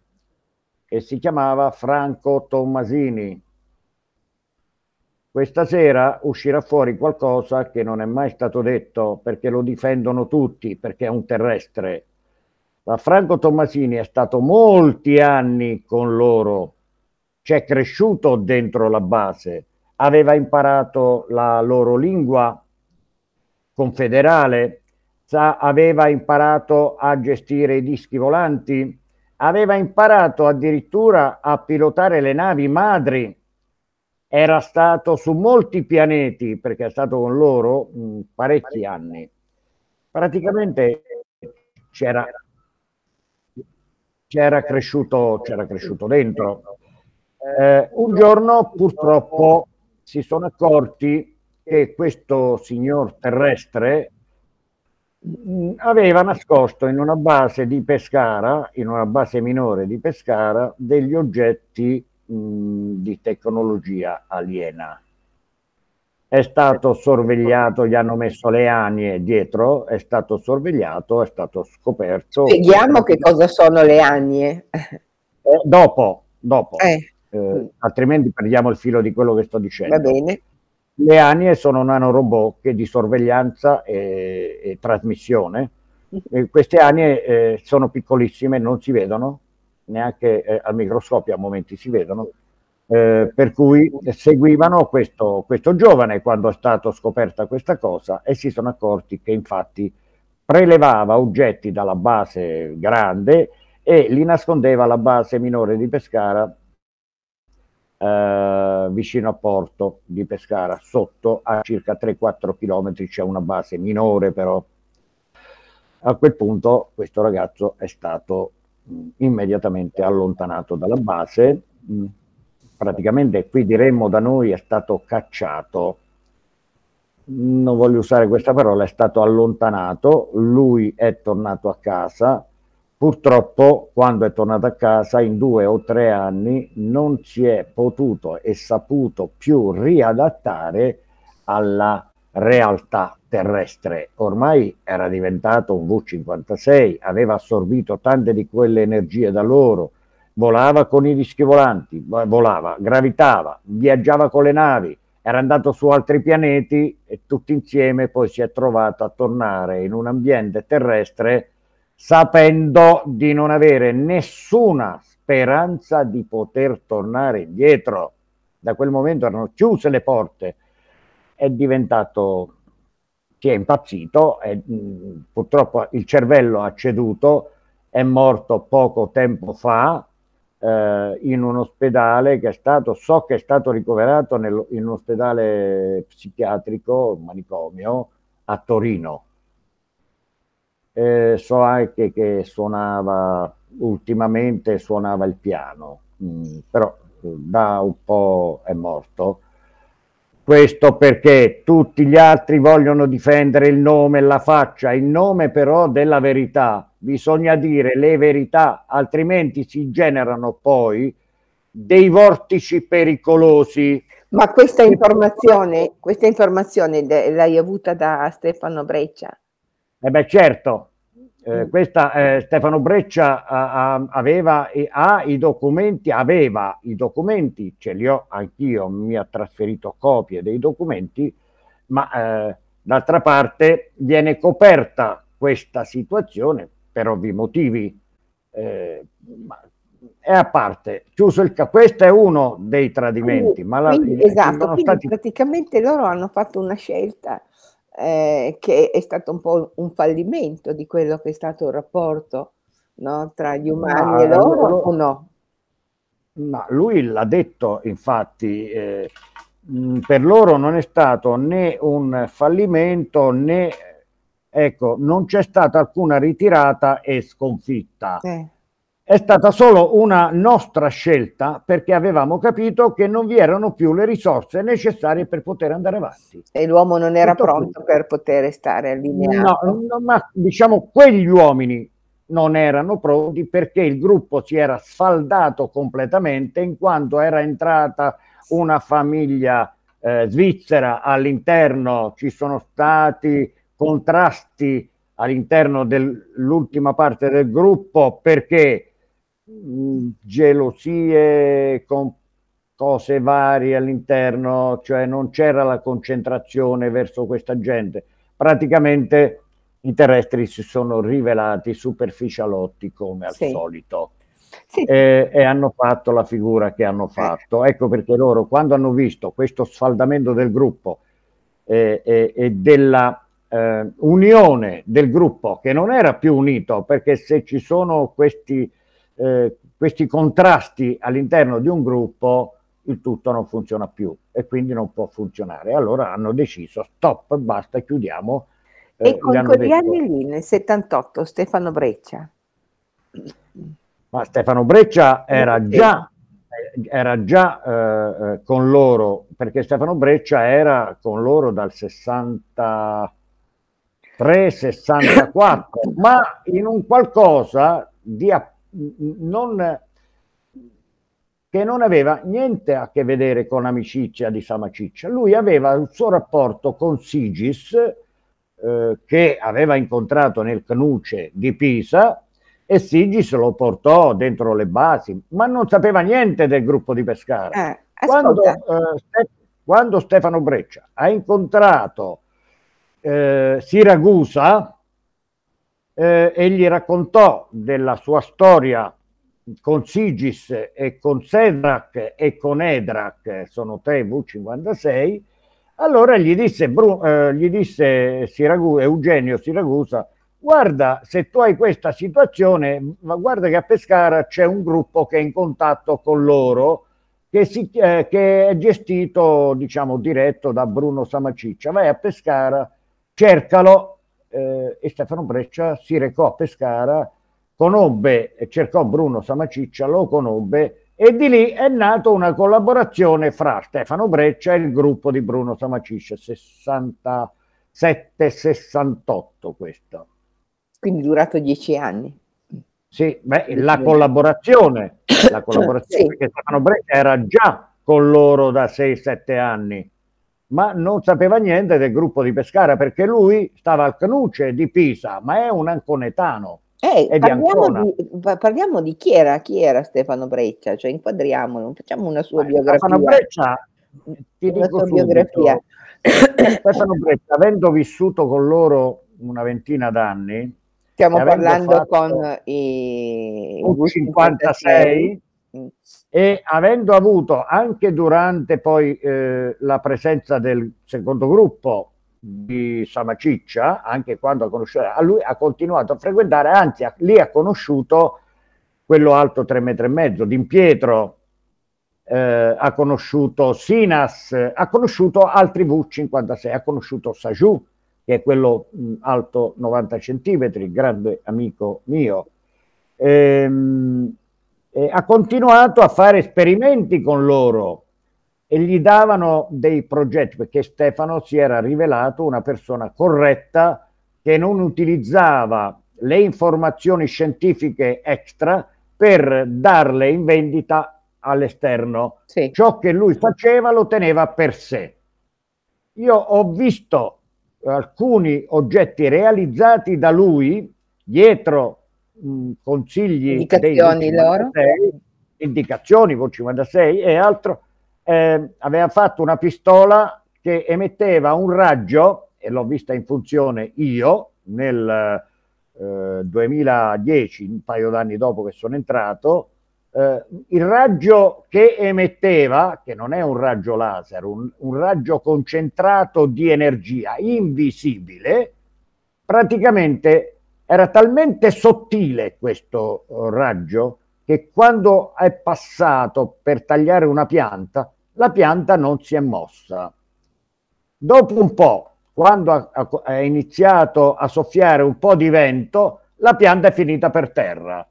e si chiamava Franco Tommasini. Questa sera uscirà fuori qualcosa che non è mai stato detto perché lo difendono tutti, perché è un terrestre. Ma Franco Tommasini è stato molti anni con loro, c'è cresciuto dentro la base, aveva imparato la loro lingua confederale, aveva imparato a gestire i dischi volanti, aveva imparato addirittura a pilotare le navi madri, era stato su molti pianeti perché è stato con loro mh, mm, parecchi anni. Praticamente c'era, c'era, cresciuto, c'era cresciuto dentro. Eh, un giorno purtroppo si sono accorti che questo signor terrestre mm, aveva nascosto in una base di Pescara, in una base minore di Pescara, degli oggetti mh, mm, di tecnologia aliena. È stato sorvegliato, gli hanno messo le anie dietro, è stato sorvegliato, è stato scoperto. Vediamo che cosa sono le anie. Eh, dopo, dopo. Eh. Eh, altrimenti perdiamo il filo di quello che sto dicendo. Va bene le ANIE sono nanorobot di sorveglianza e, e trasmissione. Mhm. E queste ANIE eh, sono piccolissime, non si vedono, neanche eh, al microscopio a momenti si vedono, eh, per cui seguivano questo, questo, giovane quando è stata scoperta questa cosa e si sono accorti che infatti prelevava oggetti dalla base grande e li nascondeva alla base minore di Pescara eh, vicino a Porto di Pescara, sotto a circa 3-4 km c'è una base minore però. A quel punto questo ragazzo è stato mh, mm, immediatamente allontanato dalla base, mh, mm, praticamente qui diremmo da noi è stato cacciato, non voglio usare questa parola, è stato allontanato, lui è tornato a casa, Purtroppo, quando è tornato a casa, in due o tre anni non si è potuto e saputo più riadattare alla realtà terrestre. Ormai era diventato un V-56, aveva assorbito tante di quelle energie da loro, volava con i dischi volanti, volava, gravitava, viaggiava con le navi, era andato su altri pianeti e tutti insieme poi si è trovato a tornare in un ambiente terrestre sapendo di non avere nessuna speranza di poter tornare indietro. Da quel momento erano chiuse le porte, è diventato, si è impazzito, è, mh, mm, purtroppo il cervello ha ceduto, è morto poco tempo fa eh, in un ospedale che è stato, so che è stato ricoverato nel, in un ospedale psichiatrico, un manicomio, a Torino eh, so anche che suonava ultimamente suonava il piano, mh, mm, però eh, da un po' è morto. Questo perché tutti gli altri vogliono difendere il nome, la faccia, il nome però della verità. Bisogna dire le verità, altrimenti si generano poi dei vortici pericolosi. Ma questa informazione, questa informazione l'hai avuta da Stefano Breccia? Eh beh, certo, eh, mm. questa, eh, Stefano Breccia a, aveva e ha i documenti, aveva i documenti, ce li ho anch'io, mi ha trasferito copie dei documenti, ma eh, d'altra parte viene coperta questa situazione per ovvi motivi. Eh, è a parte, chiuso il ca- questo è uno dei tradimenti. Quindi, ma la, quindi, eh, esatto, quindi stati... praticamente loro hanno fatto una scelta eh, che è stato un po' un fallimento di quello che è stato il rapporto no, tra gli umani ma, e loro lo, o no? Ma lui l'ha detto, infatti, eh, mm, per loro non è stato né un fallimento né ecco, non c'è stata alcuna ritirata e sconfitta. Eh. È stata solo una nostra scelta perché avevamo capito che non vi erano più le risorse necessarie per poter andare avanti. E l'uomo non era Tutto pronto tutto. per poter stare allineato. No, no, ma diciamo quegli uomini non erano pronti perché il gruppo si era sfaldato completamente in quanto era entrata una famiglia eh, svizzera all'interno, ci sono stati contrasti all'interno dell'ultima parte del gruppo perché Mm, gelosie, con cose varie all'interno, cioè non c'era la concentrazione verso questa gente. Praticamente i terrestri si sono rivelati superficialotti come al sì. solito sì. E, e, hanno fatto la figura che hanno fatto. Ecco perché loro quando hanno visto questo sfaldamento del gruppo e, e, e della eh, unione del gruppo che non era più unito, perché se ci sono questi eh, questi contrasti all'interno di un gruppo il tutto non funziona più e quindi non può funzionare. Allora hanno deciso stop, basta, chiudiamo. Eh, e con quegli anni lì, nel 78, Stefano Breccia. Ma Stefano Breccia era già, era già eh, eh, con loro, perché Stefano Breccia era con loro dal 63, 64, ma in un qualcosa di appunto non, che non aveva niente a che vedere con l'amicizia di Samaciccia. Lui aveva il suo rapporto con Sigis, eh, che aveva incontrato nel Cnuce di Pisa, e Sigis lo portò dentro le basi, ma non sapeva niente del gruppo di Pescara. Eh, quando, eh, quando, Stefano Breccia ha incontrato eh, Siragusa, eh, egli raccontò della sua storia con Sigis e con Sedrak e con Edrak, sono tre V56, allora gli disse, Bru- eh, gli disse Siragu- Eugenio Siragusa, guarda se tu hai questa situazione, guarda che a Pescara c'è un gruppo che è in contatto con loro, che, si, eh, che è gestito, diciamo, diretto da Bruno Samaciccia, vai a Pescara, cercalo eh, e Stefano Breccia si recò a Pescara, conobbe, cercò Bruno Samaciccia, lo conobbe e di lì è nata una collaborazione fra Stefano Breccia e il gruppo di Bruno Samaciccia, 67-68 questo. Quindi durato dieci anni. Sì, beh, la collaborazione, la collaborazione sì. perché Stefano Breccia era già con loro da 6-7 anni ma non sapeva niente del gruppo di Pescara perché lui stava al Canuce di Pisa, ma è un anconetano. Hey, eh, parliamo, di, di, parliamo, di, chi era, chi era Stefano Breccia, cioè inquadriamolo, facciamo una sua eh, biografia. Stefano Breccia, ti una dico biografia. Stefano Breccia, avendo vissuto con loro una ventina d'anni, stiamo parlando con i 56, 56 e avendo avuto anche durante poi eh, la presenza del secondo gruppo di Samaciccia, anche quando ha conosciuto, a lui ha continuato a frequentare, anzi a, lì ha conosciuto quello alto 3 metri e mezzo, D'Impietro, eh, ha conosciuto Sinas, ha conosciuto altri V56, ha conosciuto Saju, che è quello mh, alto 90 centimetri, grande amico mio. Ehm, eh, ha continuato a fare esperimenti con loro e gli davano dei progetti perché Stefano si era rivelato una persona corretta che non utilizzava le informazioni scientifiche extra per darle in vendita all'esterno. Sì. Ciò che lui faceva lo teneva per sé. Io ho visto alcuni oggetti realizzati da lui dietro mh, mm, consigli, indicazioni, loro. 56, indicazioni, con 56 e altro, eh, aveva fatto una pistola che emetteva un raggio, e l'ho vista in funzione io nel eh, 2010, un paio d'anni dopo che sono entrato, eh, il raggio che emetteva, che non è un raggio laser, un, un raggio concentrato di energia invisibile, praticamente era talmente sottile questo eh, raggio che quando è passato per tagliare una pianta, la pianta non si è mossa. Dopo un po', quando è iniziato a soffiare un po' di vento, la pianta è finita per terra.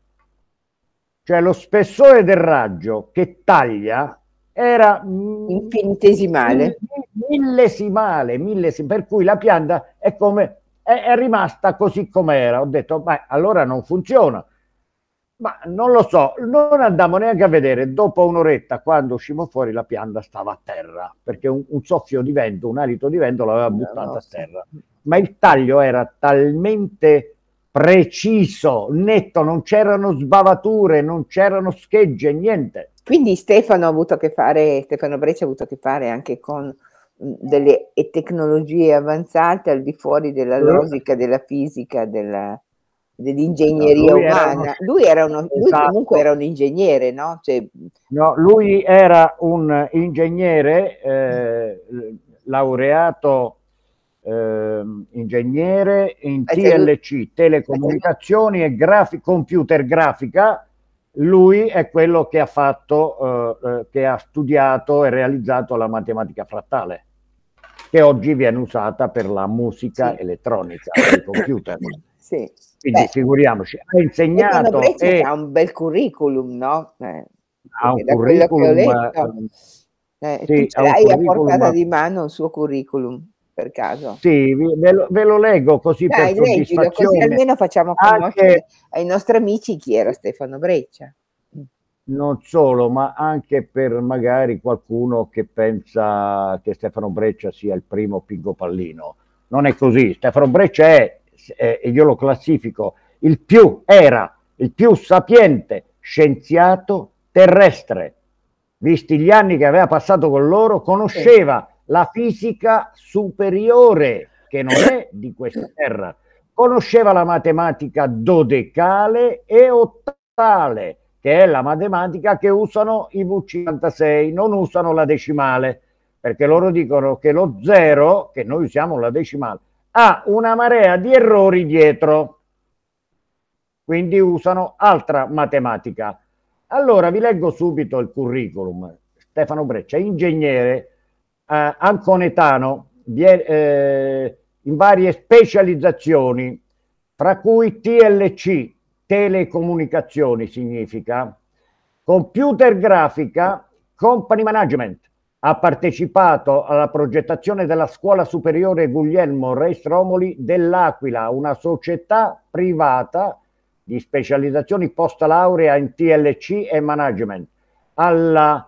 Cioè lo spessore del raggio che taglia era infinitesimale, millesimale, millesimale, per cui la pianta è come è, è rimasta così com'era. Ho detto, ma allora non funziona. Ma non lo so, non andammo neanche a vedere. Dopo un'oretta, quando uscimo fuori, la pianta stava a terra, perché un, un soffio di vento, un alito di vento l'aveva eh, buttata no, no. a terra. Ma il taglio era talmente preciso, netto, non c'erano sbavature, non c'erano schegge, niente. Quindi Stefano ha avuto a che fare, Stefano Breccia ha avuto a che fare anche con delle tecnologie avanzate al di fuori della logica, della fisica, della, dell'ingegneria no, lui umana. Era uno, lui, era uno, esatto. comunque era un ingegnere, no? Cioè, no lui era un ingegnere eh, laureato eh, ingegnere in TLC, telecomunicazioni e grafi- computer grafica. Lui è quello che ha fatto, eh, eh che ha studiato e realizzato la matematica frattale che oggi viene usata per la musica sì. elettronica, il computer. Sì. Quindi Beh, figuriamoci, ha insegnato... E... Ha un bel curriculum, no? Eh, ha un curriculum... Letto, eh, eh sì, ce l'hai a portata di mano il suo curriculum, per caso? Sì, ve lo, ve lo leggo così Dai, per leggilo, soddisfazione. Così almeno facciamo conoscere Anche... ai nostri amici chi era Stefano Breccia non solo, ma anche per magari qualcuno che pensa che Stefano Breccia sia il primo Pingo Pallino. Non è così. Stefano Breccia è, e io lo classifico, il più era il più sapiente scienziato terrestre. Visti gli anni che aveva passato con loro, conosceva la fisica superiore, che non è di questa terra. Conosceva la matematica dodecale e ottale che è la matematica che usano i V56, non usano la decimale, perché loro dicono che lo zero, che noi usiamo la decimale, ha una marea di errori dietro. Quindi usano altra matematica. Allora vi leggo subito il curriculum. Stefano Breccia, ingegnere eh, anconetano di, eh, in varie specializzazioni, fra cui TLC, telecomunicazioni significa computer grafica company management. Ha partecipato alla progettazione della scuola superiore Guglielmo Re Stromoli dell'Aquila, una società privata di specializzazioni post laurea in TLC e management. alla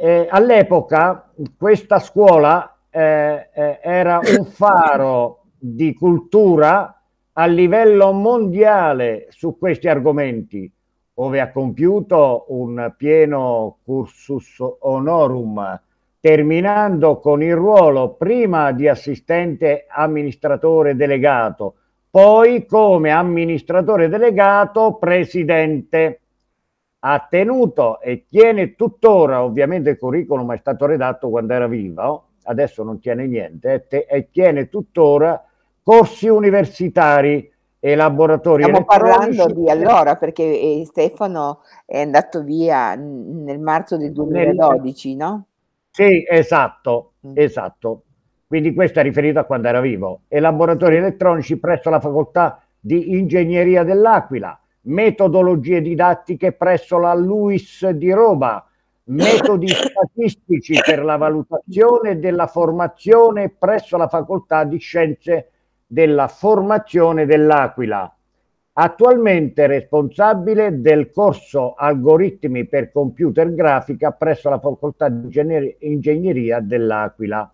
eh, all'epoca questa scuola eh, eh, era un faro di cultura a livello mondiale su questi argomenti, ove ha compiuto un pieno cursus honorum, terminando con il ruolo prima di assistente amministratore delegato, poi come amministratore delegato presidente. Ha tenuto e tiene tuttora, ovviamente il curriculum è stato redatto quando era vivo, adesso non tiene niente, e tiene tuttora corsi universitari e laboratori. Stiamo parlando di allora perché eh, Stefano è andato via nel marzo del 2012, nel... no? Sì, esatto, mm. esatto. Quindi questo è riferito a quando era vivo. E laboratori elettronici presso la facoltà di ingegneria dell'Aquila, metodologie didattiche presso la LUIS di Roma, metodi statistici per la valutazione della formazione presso la facoltà di scienze della formazione dell'Aquila, attualmente responsabile del corso Algoritmi per Computer Grafica presso la Facoltà di Ingegneria dell'Aquila.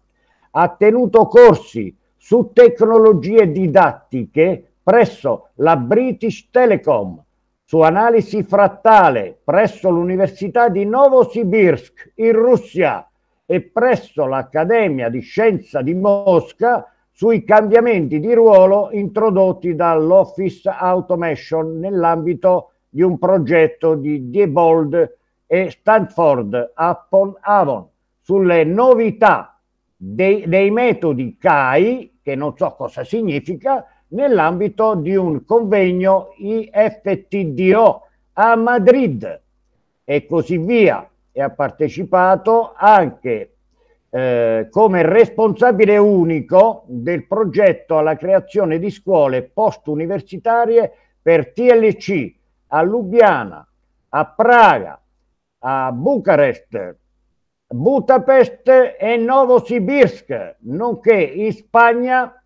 Ha tenuto corsi su tecnologie didattiche presso la British Telecom, su analisi frattale presso l'Università di Novosibirsk in Russia e presso l'Accademia di Scienza di Mosca sui cambiamenti di ruolo introdotti dall'Office Automation nell'ambito di un progetto di Diebold e Stanford upon Avon sulle novità dei, dei metodi CAI, che non so cosa significa, nell'ambito di un convegno IFTDO a Madrid e così via. E ha partecipato anche eh, come responsabile unico del progetto alla creazione di scuole post-universitarie per TLC a Lubiana, a Praga, a Bucarest, Budapest e Novosibirsk, nonché in Spagna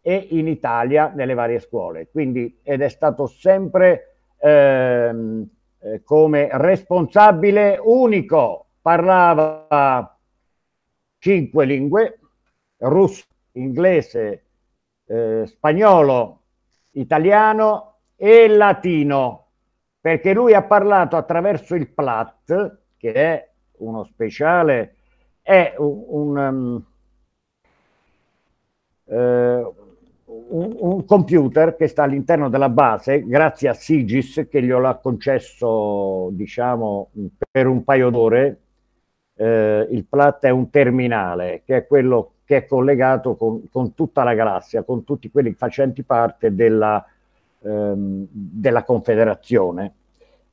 e in Italia nelle varie scuole. Quindi, ed è stato sempre ehm, eh, come responsabile unico, parlava cinque lingue, russo, inglese, eh, spagnolo, italiano e latino, perché lui ha parlato attraverso il PLAT, che è uno speciale, è un, un, um, eh, un, un computer che sta all'interno della base, grazie a Sigis che glielo ha concesso, diciamo, per un paio d'ore, eh, il Plat è un terminale che è quello che è collegato con, con tutta la galassia, con tutti quelli facenti parte della, ehm, della Confederazione.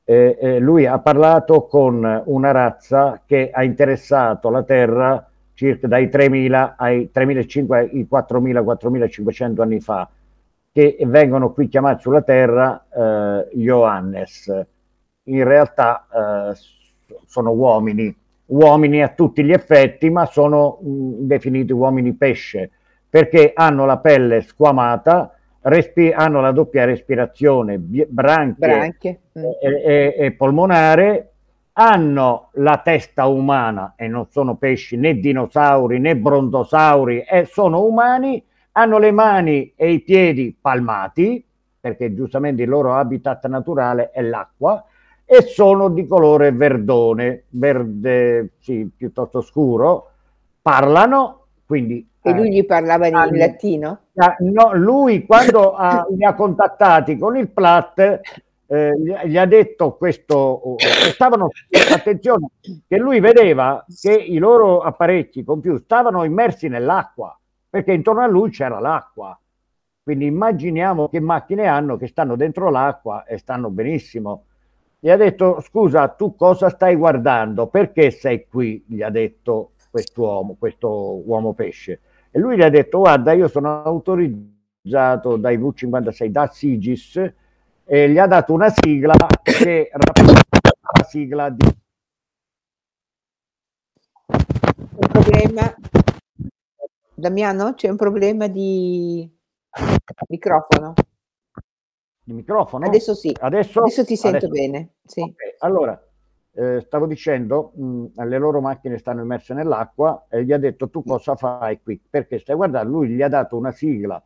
Eh, eh, lui ha parlato con una razza che ha interessato la Terra circa dai 3.000 ai 3.500 ai 4.000 4.500 anni fa che vengono qui chiamati sulla terra eh, Johannes in realtà eh, sono uomini uomini a tutti gli effetti, ma sono mh, mm, definiti uomini pesce perché hanno la pelle squamata, respi- hanno la doppia respirazione bi- branche, branche. Mm. E, e, e polmonare, hanno la testa umana e non sono pesci né dinosauri né brontosauri, e sono umani, hanno le mani e i piedi palmati, perché giustamente il loro habitat naturale è l'acqua, e sono di colore verdone, verde sì, piuttosto scuro, parlano, quindi... E lui eh, gli parlava in anni, latino? Ah, no, lui quando ha, li ha contattati con il Platt eh, gli ha detto questo, oh, stavano, attenzione, che lui vedeva che i loro apparecchi computer stavano immersi nell'acqua, perché intorno a lui c'era l'acqua. Quindi immaginiamo che macchine hanno che stanno dentro l'acqua e stanno benissimo gli ha detto scusa tu cosa stai guardando perché sei qui gli ha detto quest'uomo questo uomo pesce e lui gli ha detto guarda io sono autorizzato dai V56 da Sigis e gli ha dato una sigla che rappresenta la sigla di un problema Damiano c'è un problema di microfono il microfono? Adesso sì, adesso, adesso ti sento adesso. bene. Sì. Okay. Allora, eh, stavo dicendo, mh, le loro macchine stanno immerse nell'acqua e gli ha detto tu cosa fai qui? Perché stai guardando, lui gli ha dato una sigla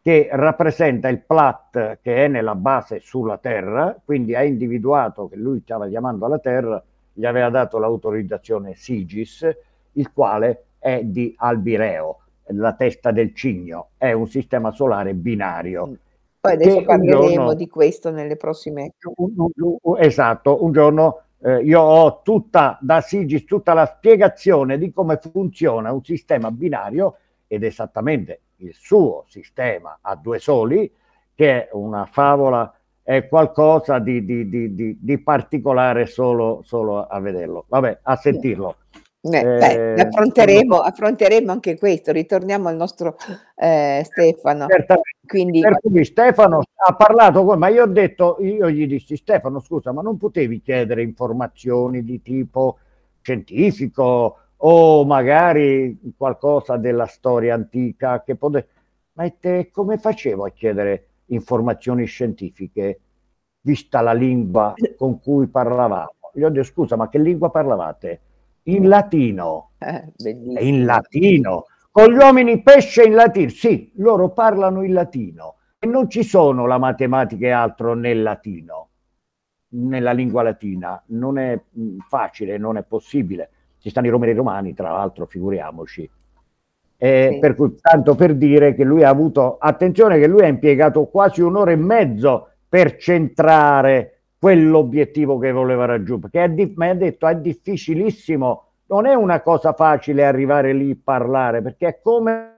che rappresenta il plat che è nella base sulla Terra, quindi ha individuato che lui stava chiamando alla Terra, gli aveva dato l'autorizzazione Sigis, il quale è di Albireo, la testa del cigno, è un sistema solare binario. Mm. Poi adesso parleremo giorno, di questo nelle prossime. Esatto, un giorno eh, io ho tutta da Sigis tutta la spiegazione di come funziona un sistema binario ed esattamente il suo sistema a due soli, che è una favola, è qualcosa di, di, di, di particolare solo, solo, a vederlo, vabbè, a sentirlo. Eh, beh, affronteremo, affronteremo, anche questo, ritorniamo al nostro eh, Stefano. Quindi... Per cui Stefano ha parlato, con, ma io ho detto, io gli dissi Stefano scusa, ma non potevi chiedere informazioni di tipo scientifico o magari qualcosa della storia antica che poteva... Ma te come facevo a chiedere informazioni scientifiche, vista la lingua con cui parlavamo? Gli ho detto scusa, ma che lingua parlavate? in latino. Eh, in latino. Con gli uomini pesce in latino. Sì, loro parlano in latino. E non ci sono la matematica e altro nel latino, nella lingua latina. Non è mm, facile, non è possibile. Ci stanno i romani romani, tra l'altro, figuriamoci. Eh, sì. Per cui, tanto per dire che lui ha avuto attenzione, che lui ha impiegato quasi un'ora e mezzo per centrare quell'obiettivo che voleva raggiungere, perché mi ha detto è difficilissimo, non è una cosa facile arrivare lì a parlare, perché è come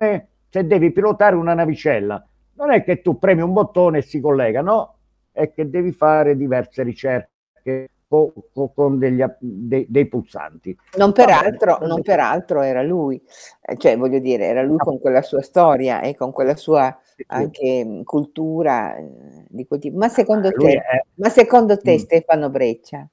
se devi pilotare una navicella, non è che tu premi un bottone e si collega, no, è che devi fare diverse ricerche, con, con degli, de, dei pulsanti. Non peraltro, non peraltro era lui, eh, cioè voglio dire, era lui ah. con quella sua storia e con quella sua anche mm, cultura eh, di quel tipo. Ma secondo ah, te, è... ma secondo te mm. Stefano Breccia,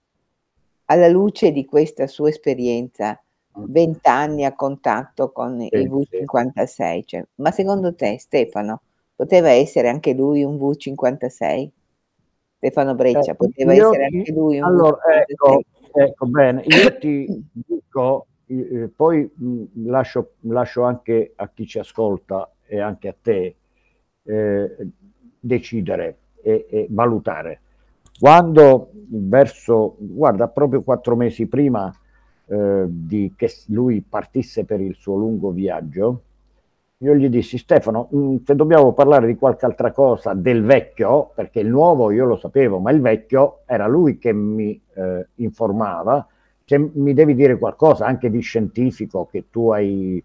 alla luce di questa sua esperienza, mm. vent'anni a contatto con sì, il V56, cioè, ma secondo te Stefano poteva essere anche lui un V56? Stefano Breccia, eh, poteva io, essere anche lui. allora, ecco, ecco, bene, io ti dico, eh, poi mh, lascio, lascio, anche a chi ci ascolta e anche a te eh, decidere e, e, valutare. Quando verso, guarda, proprio quattro mesi prima eh, di che lui partisse per il suo lungo viaggio, io gli dissi Stefano, mm, se dobbiamo parlare di qualche altra cosa del vecchio, perché il nuovo io lo sapevo, ma il vecchio era lui che mi eh, informava, se mi devi dire qualcosa anche di scientifico che tu hai...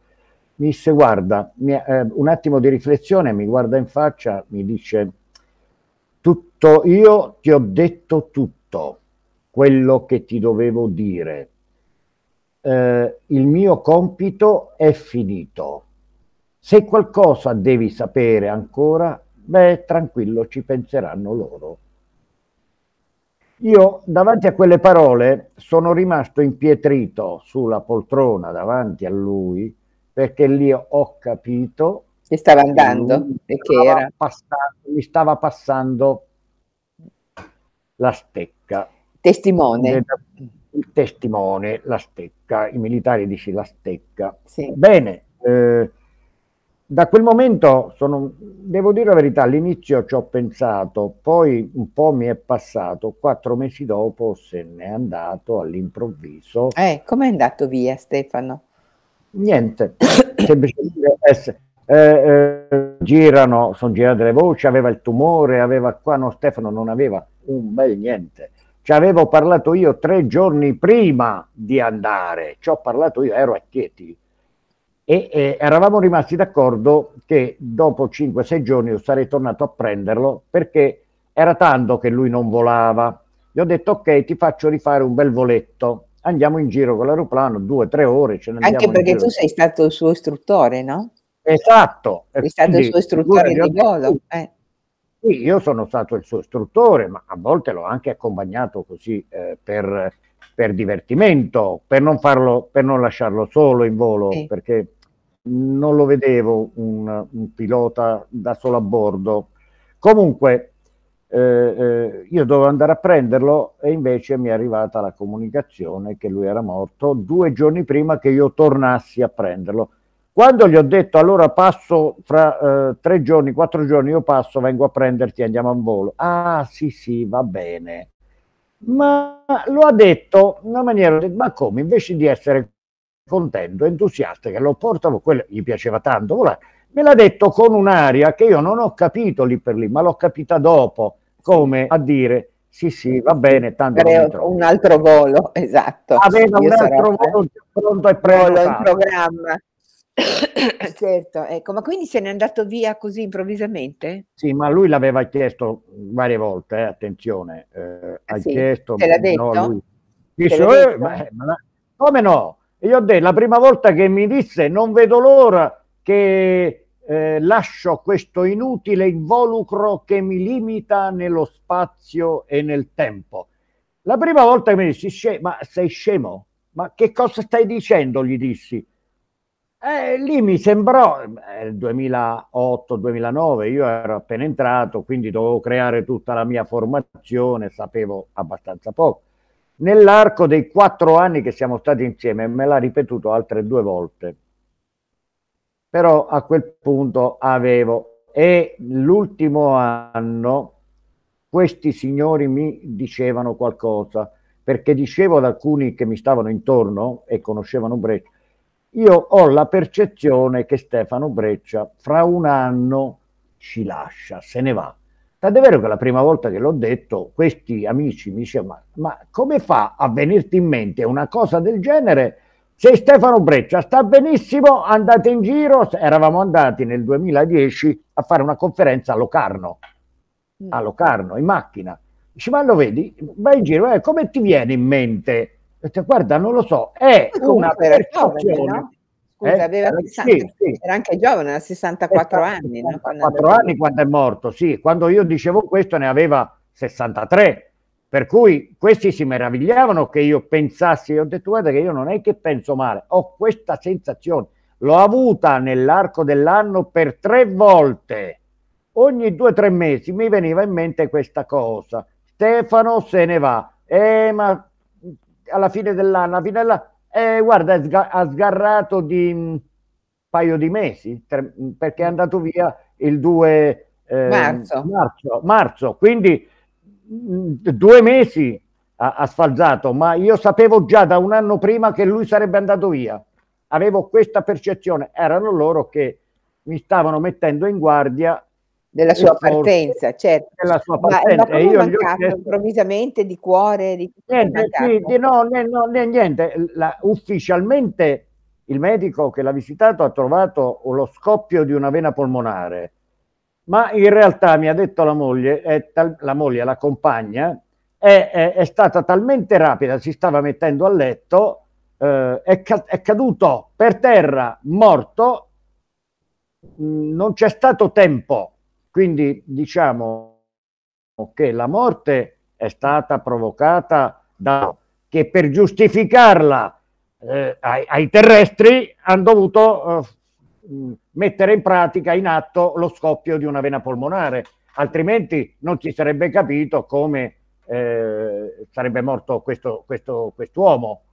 Mi disse guarda, mi, eh, un attimo di riflessione, mi guarda in faccia, mi dice tutto, io ti ho detto tutto quello che ti dovevo dire, eh, il mio compito è finito se qualcosa devi sapere ancora, beh, tranquillo, ci penseranno loro. Io davanti a quelle parole sono rimasto impietrito sulla poltrona davanti a lui perché lì ho capito che stava andando che e che era passando, mi stava passando la stecca. Testimone. Il testimone, la stecca, i militari dici la stecca. Sì. Bene, eh, da quel momento sono, devo dire la verità, all'inizio ci ho pensato, poi un po' mi è passato, quattro mesi dopo se n'è andato all'improvviso. Eh, è andato via Stefano? Niente, semplicemente eh, eh, girano, sono girate le voci, aveva il tumore, aveva qua, no Stefano non aveva un bel niente. Ci avevo parlato io tre giorni prima di andare, ci ho parlato io, ero a Chieti, e eh, eravamo rimasti d'accordo che dopo 5-6 giorni io sarei tornato a prenderlo perché era tanto che lui non volava. Gli ho detto ok, ti faccio rifare un bel voletto. Andiamo in giro con l'aeroplano, due o tre ore. Ce ne Anche perché tu sei stato il suo istruttore, no? Esatto. Sei stato Quindi, il suo istruttore di volo. Eh. Sì, io sono stato il suo istruttore, ma a volte l'ho anche accompagnato così eh, per, per divertimento, per non, farlo, per non lasciarlo solo in volo, sì. perché non lo vedevo un, un pilota da solo a bordo. Comunque, eh, eh, io dovevo andare a prenderlo e invece mi è arrivata la comunicazione che lui era morto due giorni prima che io tornassi a prenderlo. Quando gli ho detto allora passo fra eh, tre giorni, quattro giorni, io passo, vengo a prenderti, andiamo a volo. Ah sì sì, va bene. Ma lo ha detto in una maniera, ma come, invece di essere contento, entusiasta, che lo portavo, quello gli piaceva tanto volare, me l'ha detto con un'aria che io non ho capito lì per lì, ma l'ho capita dopo, come a dire sì sì va bene, tanto un altro volo, esatto. Aveva un altro volo pronto e pronto. in programma. certo, ecco, ma quindi se n'è andato via così improvvisamente? Sì, ma lui l'aveva chiesto varie volte, eh, attenzione, eh, ah, ha sì, chiesto... Te l'ha detto? No, lui. Dice, eh, ma, eh, ma, come no? E io ho detto, la prima volta che mi disse non vedo l'ora che eh, lascio questo inutile involucro che mi limita nello spazio e nel tempo. La prima volta che mi disse, ma sei scemo? Ma che cosa stai dicendo? Gli dissi. Eh, lì mi sembrò, eh, 2008-2009, io ero appena entrato, quindi dovevo creare tutta la mia formazione, sapevo abbastanza poco nell'arco dei quattro anni che siamo stati insieme, me l'ha ripetuto altre due volte. Però a quel punto avevo e l'ultimo anno questi signori mi dicevano qualcosa, perché dicevo ad alcuni che mi stavano intorno e conoscevano Breccia, io ho la percezione che Stefano Breccia fra un anno ci lascia, se ne va. Tant'è vero che la prima volta che l'ho detto, questi amici mi dicevano: ma, ma, come fa a venirti in mente una cosa del genere? Se Stefano Breccia sta benissimo, andate in giro. Eravamo andati nel 2010 a fare una conferenza a Locarno, a mm. Locarno in macchina. Dice: Ma lo vedi? Vai in giro, eh, come ti viene in mente? Guarda, non lo so, è una percezione. Eh, Scusa, eh? aveva 60, sì, sì. era anche giovane, aveva 64 eh, anni. 64 no? quando anni quando è morto, sì. Quando io dicevo questo ne aveva 63. Per cui questi si meravigliavano che io pensassi, ho detto guarda che io non è che penso male, ho questa sensazione, l'ho avuta nell'arco dell'anno per tre volte, ogni due o tre mesi mi veniva in mente questa cosa, Stefano se ne va, eh ma alla fine dell'anno, alla fine dell'anno, eh, guarda, ha sgarrato di un mm, paio di mesi tre, mm, perché è andato via il 2 eh, marzo. marzo. marzo. Quindi mh, mm, due mesi ha, ha sfalzato, ma io sapevo già da un anno prima che lui sarebbe andato via. Avevo questa percezione, erano loro che mi stavano mettendo in guardia della sua partenza, certo. Della sua partenza. Ma, ma io mancato chiesto... improvvisamente di cuore? Di... Niente, sì, di no, no, niente. La, ufficialmente il medico che l'ha visitato ha trovato lo scoppio di una vena polmonare, ma in realtà mi ha detto la moglie, tal, la moglie, la compagna, è, è, è, stata talmente rapida, si stava mettendo a letto, eh, è, ca- è caduto per terra morto, mh, mm, non c'è stato tempo quindi diciamo che la morte è stata provocata da che per giustificarla eh, ai, ai, terrestri hanno dovuto eh, mettere in pratica, in atto, lo scoppio di una vena polmonare, altrimenti non si sarebbe capito come eh, sarebbe morto questo, questo, quest'uomo.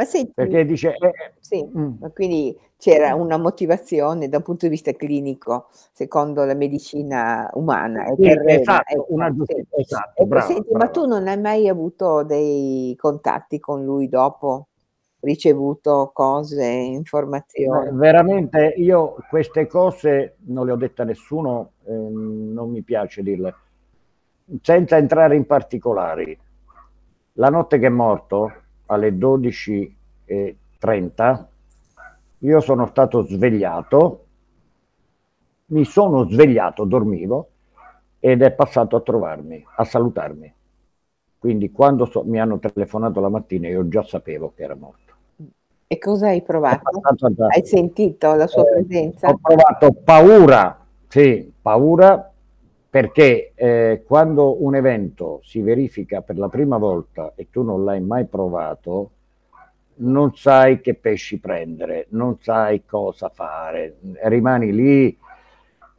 Ma senti, perché dice... Eh, sì, mm. quindi c'era una motivazione da un punto di vista clinico, secondo la medicina umana. Sì, terrena, esatto, ecco, una giustizia. Ecco, esatto, bravo, senti, bravo. Ma tu non hai mai avuto dei contatti con lui dopo? ricevuto cose, informazioni? Veramente io queste cose non le ho dette a nessuno, eh, non mi piace dirle, senza entrare in particolari. La notte che è morto, alle 12.30 io sono stato svegliato, mi sono svegliato, dormivo ed è passato a trovarmi, a salutarmi. Quindi quando so, mi hanno telefonato la mattina io già sapevo che era morto. E cosa hai provato? Da, hai sentito la sua eh, presenza? Ho provato paura, sì, paura perché eh, quando un evento si verifica per la prima volta e tu non l'hai mai provato, non sai che pesci prendere, non sai cosa fare, rimani lì.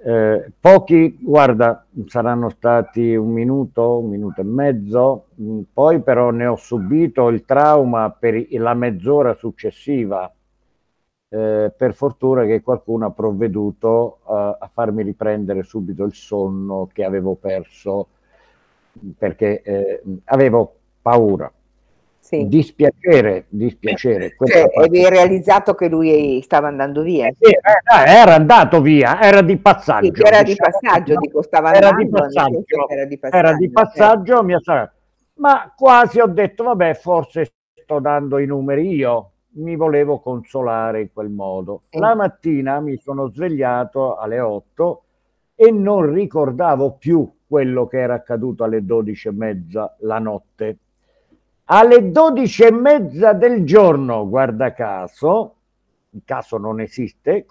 Eh, pochi, guarda, saranno stati un minuto, un minuto e mezzo, mm, poi però ne ho subito il trauma per la mezz'ora successiva eh, per fortuna che qualcuno ha provveduto eh, a farmi riprendere subito il sonno che avevo perso perché eh, avevo paura. Sì. Dispiacere, dispiacere. Eh, cioè, avevi realizzato che lui stava andando via. Eh, sì, era, eh, era, andato via, era di passaggio. Sì, era, diciamo, di passaggio no? dico, era, andando, di passaggio, era di passaggio, era di passaggio, certo. mia sorella. Ma quasi ho detto, vabbè, forse sto dando i numeri io, mi volevo consolare in quel modo. La mattina mi sono svegliato alle 8 e non ricordavo più quello che era accaduto alle 12 e mezza la notte. Alle 12 e mezza del giorno, guarda caso, il caso non esiste,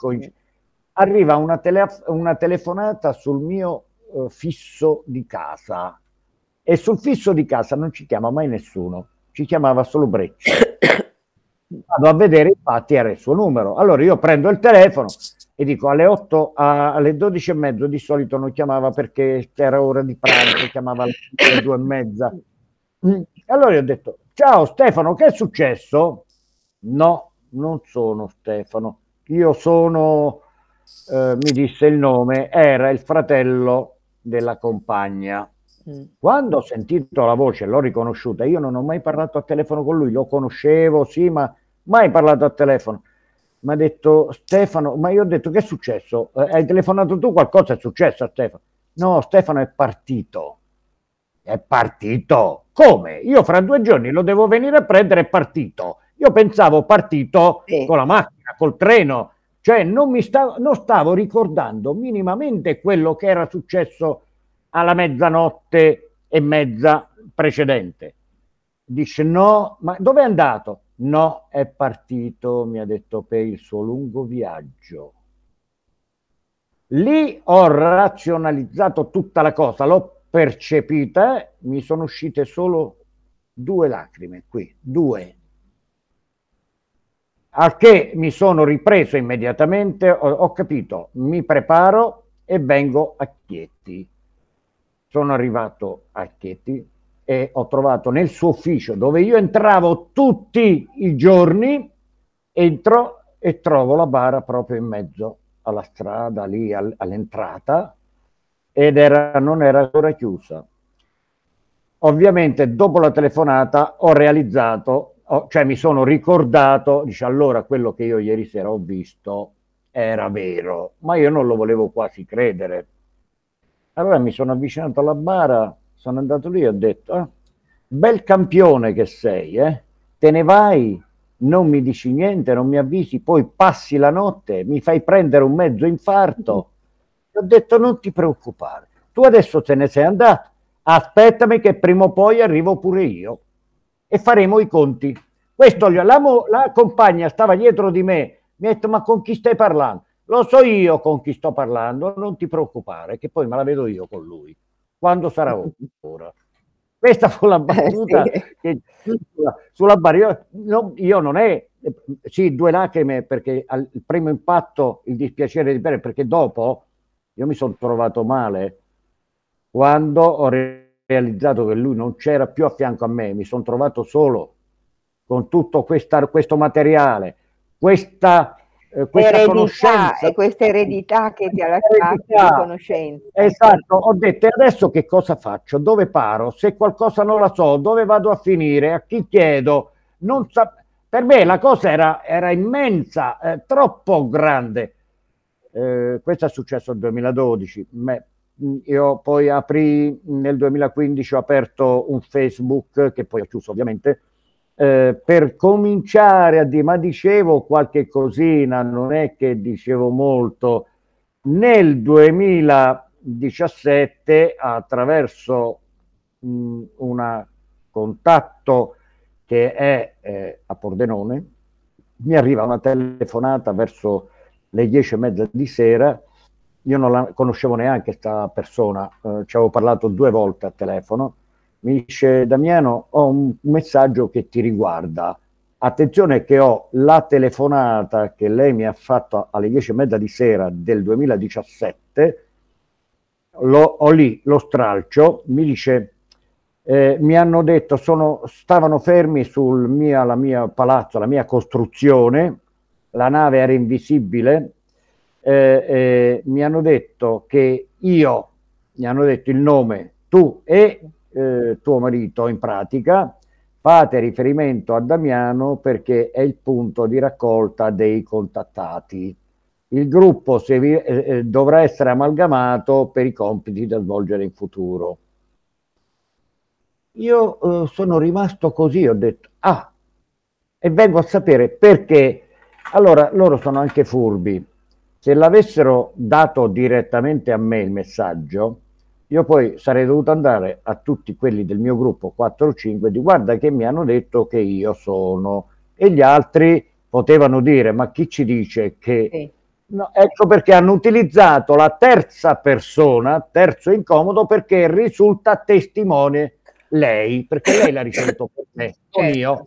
arriva una, tele una telefonata sul mio eh, fisso di casa e sul fisso di casa non ci chiama mai nessuno, ci chiamava solo Breccia vado a vedere infatti era il suo numero. Allora io prendo il telefono e dico alle 8, a, alle 12 e mezzo di solito non chiamava perché era ora di pranzo, chiamava alle 2 e mezza. Allora io ho detto, ciao Stefano, che è successo? No, non sono Stefano, io sono, eh, mi disse il nome, era il fratello della compagna. Mm. Quando ho sentito la voce, l'ho riconosciuta, io non ho mai parlato a telefono con lui, lo conoscevo, sì, ma mai parlato al telefono. Mi ha detto Stefano, ma io ho detto che è successo? Eh, hai telefonato tu? Qualcosa è successo a Stefano? No, Stefano è partito. È partito? Come? Io fra due giorni lo devo venire a prendere, è partito. Io pensavo partito sì. con la macchina, col treno, cioè non, mi stavo, non stavo ricordando minimamente quello che era successo alla mezzanotte e mezza precedente. Dice no, ma dove è andato? No, è partito, mi ha detto, per il suo lungo viaggio. Lì ho razionalizzato tutta la cosa, l'ho percepita, eh. mi sono uscite solo due lacrime qui, due. Al che mi sono ripreso immediatamente, ho, ho capito, mi preparo e vengo a Chieti. Sono arrivato a Chieti, e ho trovato nel suo ufficio dove io entravo tutti i giorni, entro e trovo la bara proprio in mezzo alla strada, lì al, all'entrata, ed era, non era ancora chiusa. Ovviamente dopo la telefonata ho realizzato, ho, cioè mi sono ricordato, dice allora quello che io ieri sera ho visto era vero, ma io non lo volevo quasi credere. Allora mi sono avvicinato alla bara sono andato lì e ho detto, ah, bel campione che sei, eh? te ne vai, non mi dici niente, non mi avvisi, poi passi la notte, mi fai prendere un mezzo infarto. E ho detto, non ti preoccupare, tu adesso te ne sei andato, aspettami che prima o poi arrivo pure io e faremo i conti. Questo, la, mo, la compagna stava dietro di me, mi ha detto, ma con chi stai parlando? Lo so io con chi sto parlando, non ti preoccupare, che poi me la vedo io con lui quando sarà ora. Questa fu la eh, battuta eh, sì. che, sulla, sulla barriera. No, io non è, sì, due lacrime perché al primo impatto il dispiacere di perdere, perché dopo io mi sono trovato male quando ho realizzato che lui non c'era più a fianco a me, mi sono trovato solo con tutto questa, questo materiale, questa eh, questa eredità, conoscenza. E questa eredità che ti ha lasciato la conoscenza. Esatto, ho detto e adesso che cosa faccio? Dove paro? Se qualcosa non la so, dove vado a finire? A chi chiedo? Non sa... Per me la cosa era, era immensa, eh, troppo grande. Eh, questo è successo nel 2012. Me, io poi aprì nel 2015, ho aperto un Facebook che poi ho chiuso ovviamente, eh, per cominciare a dire, ma dicevo qualche cosina, non è che dicevo molto, nel 2017 attraverso un contatto che è eh, a Pordenone, mi arriva una telefonata verso le dieci e mezza di sera, io non la conoscevo neanche questa persona, eh, ci avevo parlato due volte a telefono, mi dice Damiano, ho un messaggio che ti riguarda. Attenzione che ho la telefonata che lei mi ha fatto alle 10 e mezza di sera del 2017, lo, ho lì, lo stralcio, mi dice, eh, mi hanno detto, sono, stavano fermi sulla mia, mia palazzo, la mia costruzione, la nave era invisibile, eh, eh, mi hanno detto che io, mi hanno detto il nome, tu e eh, tuo marito in pratica, fate riferimento a Damiano perché è il punto di raccolta dei contattati. Il gruppo se vi, eh, eh, dovrà essere amalgamato per i compiti da svolgere in futuro. Io eh, sono rimasto così, ho detto, ah, e vengo a sapere perché. Allora, loro sono anche furbi. Se l'avessero dato direttamente a me il messaggio, io poi sarei dovuto andare a tutti quelli del mio gruppo 4 o 5 di guarda che mi hanno detto che io sono e gli altri potevano dire ma chi ci dice che sì. no, ecco perché hanno utilizzato la terza persona, terzo incomodo perché risulta testimone lei, perché lei l'ha ricevuto per me, non certo. io.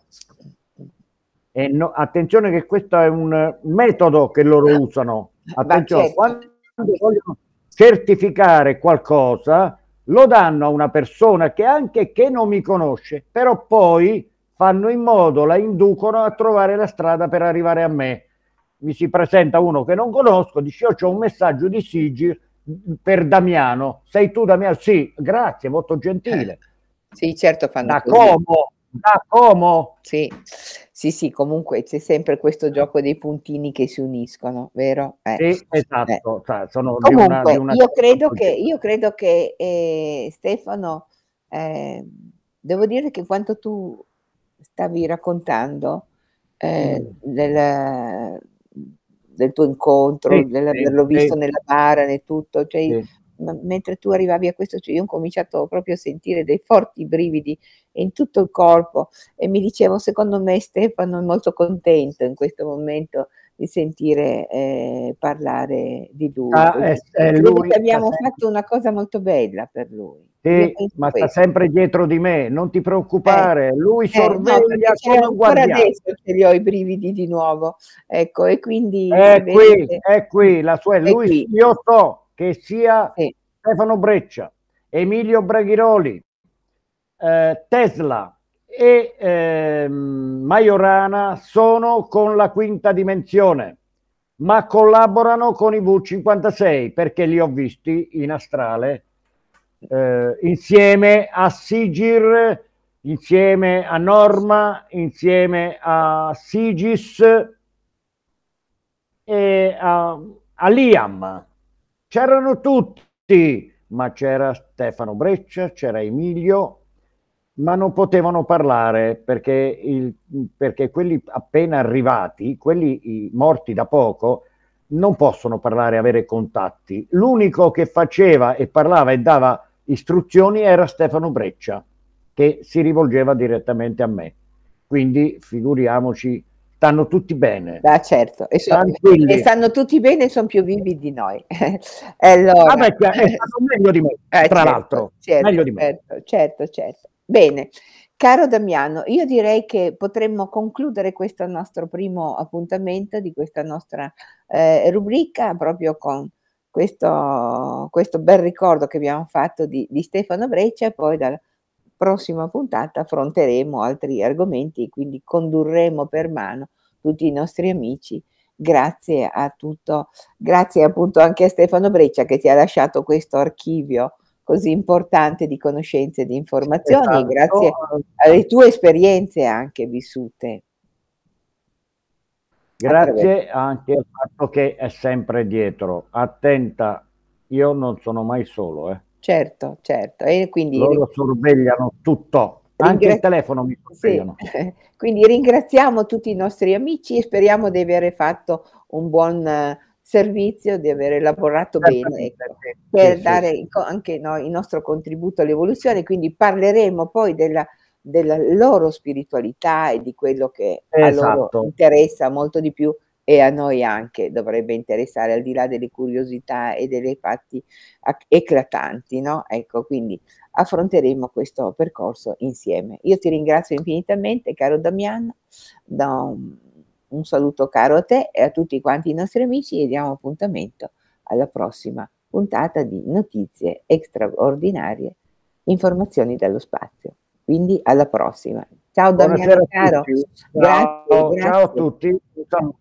E no, attenzione che questo è un metodo che loro usano. Attenzione, certo. quando vogliono certificare qualcosa, lo danno a una persona che anche che non mi conosce, però poi fanno in modo, la inducono a trovare la strada per arrivare a me. Mi si presenta uno che non conosco, dice io ho un messaggio di Sigir per Damiano, sei tu Damiano? Sì, grazie, molto gentile. Eh, sì, certo, fanno da così. Como, da Como. Sì. Sì, sì, comunque c'è sempre questo gioco dei puntini che si uniscono, vero? Eh. Sì, eh. esatto. Eh. Cioè, sono comunque, di una, di una... Io, credo che, io credo che, eh, Stefano, ehm, devo dire che quanto tu stavi raccontando eh, mm. del, del, tuo incontro, sì, della, sì, averlo visto nella bara e tutto, cioè, mentre tu arrivavi a questo, cioè io ho cominciato proprio a sentire dei forti brividi in tutto il corpo e mi dicevo, secondo me Stefano è molto contento in questo momento di sentire eh, parlare di lui. Ah, è, è lui abbiamo fatto una cosa molto bella per lui. Sì, ma questo. sta sempre dietro di me, non ti preoccupare, eh, lui sorveglia eh, no, come un adesso ce li ho i brividi di nuovo, ecco, e quindi... È qui, vedete, è qui, la sua, è lui, qui. io so, che sia sì. Stefano Breccia, Emilio Braghiroli, eh, Tesla e eh, Majorana sono con la quinta dimensione, ma collaborano con i V56 perché li ho visti in astrale eh, insieme a Sigir, insieme a Norma, insieme a Sigis e a, a Liam C'erano tutti, ma c'era Stefano Breccia, c'era Emilio, ma non potevano parlare perché, il, perché quelli appena arrivati, quelli morti da poco, non possono parlare, avere contatti. L'unico che faceva e parlava e dava istruzioni era Stefano Breccia, che si rivolgeva direttamente a me. Quindi figuriamoci stanno tutti bene. Da certo, e, sono, e, stanno tutti bene e sono più vivi di noi. allora. Ah, beh, è stato meglio di me, eh, tra certo, l'altro. Certo, meglio di me. Certo, certo, certo. Bene. Caro Damiano, io direi che potremmo concludere questo nostro primo appuntamento di questa nostra eh, rubrica proprio con questo, questo, bel ricordo che abbiamo fatto di, di Stefano Breccia e poi dal prossima puntata affronteremo altri argomenti e quindi condurremo per mano tutti i nostri amici. Grazie a tutto, grazie appunto anche a Stefano Breccia che ti ha lasciato questo archivio così importante di conoscenze e di informazioni, esatto. grazie alle tue esperienze anche vissute. Grazie anche al fatto che è sempre dietro, attenta, io non sono mai solo. Eh certo, certo. E quindi... Loro sorvegliano tutto. Anche il telefono mi sorvegliano. Sì. Quindi ringraziamo tutti i nostri amici e speriamo di aver fatto un buon servizio, di aver elaborato bene ecco, per sì, dare sì. anche noi il nostro contributo all'evoluzione. Quindi parleremo poi della, della loro spiritualità e di quello che esatto. a loro esatto. interessa molto di più e a noi anche dovrebbe interessare, al di là delle curiosità e dei fatti eclatanti, no? Ecco, quindi affronteremo questo percorso insieme. Io ti ringrazio infinitamente, caro Damiano, do un saluto caro a te e a tutti quanti i nostri amici e diamo appuntamento alla prossima puntata di Notizie Extraordinarie, informazioni dallo spazio. Quindi alla prossima. Ciao Damiano Caro. Ciao, grazie, grazie. ciao a tutti. Ciao.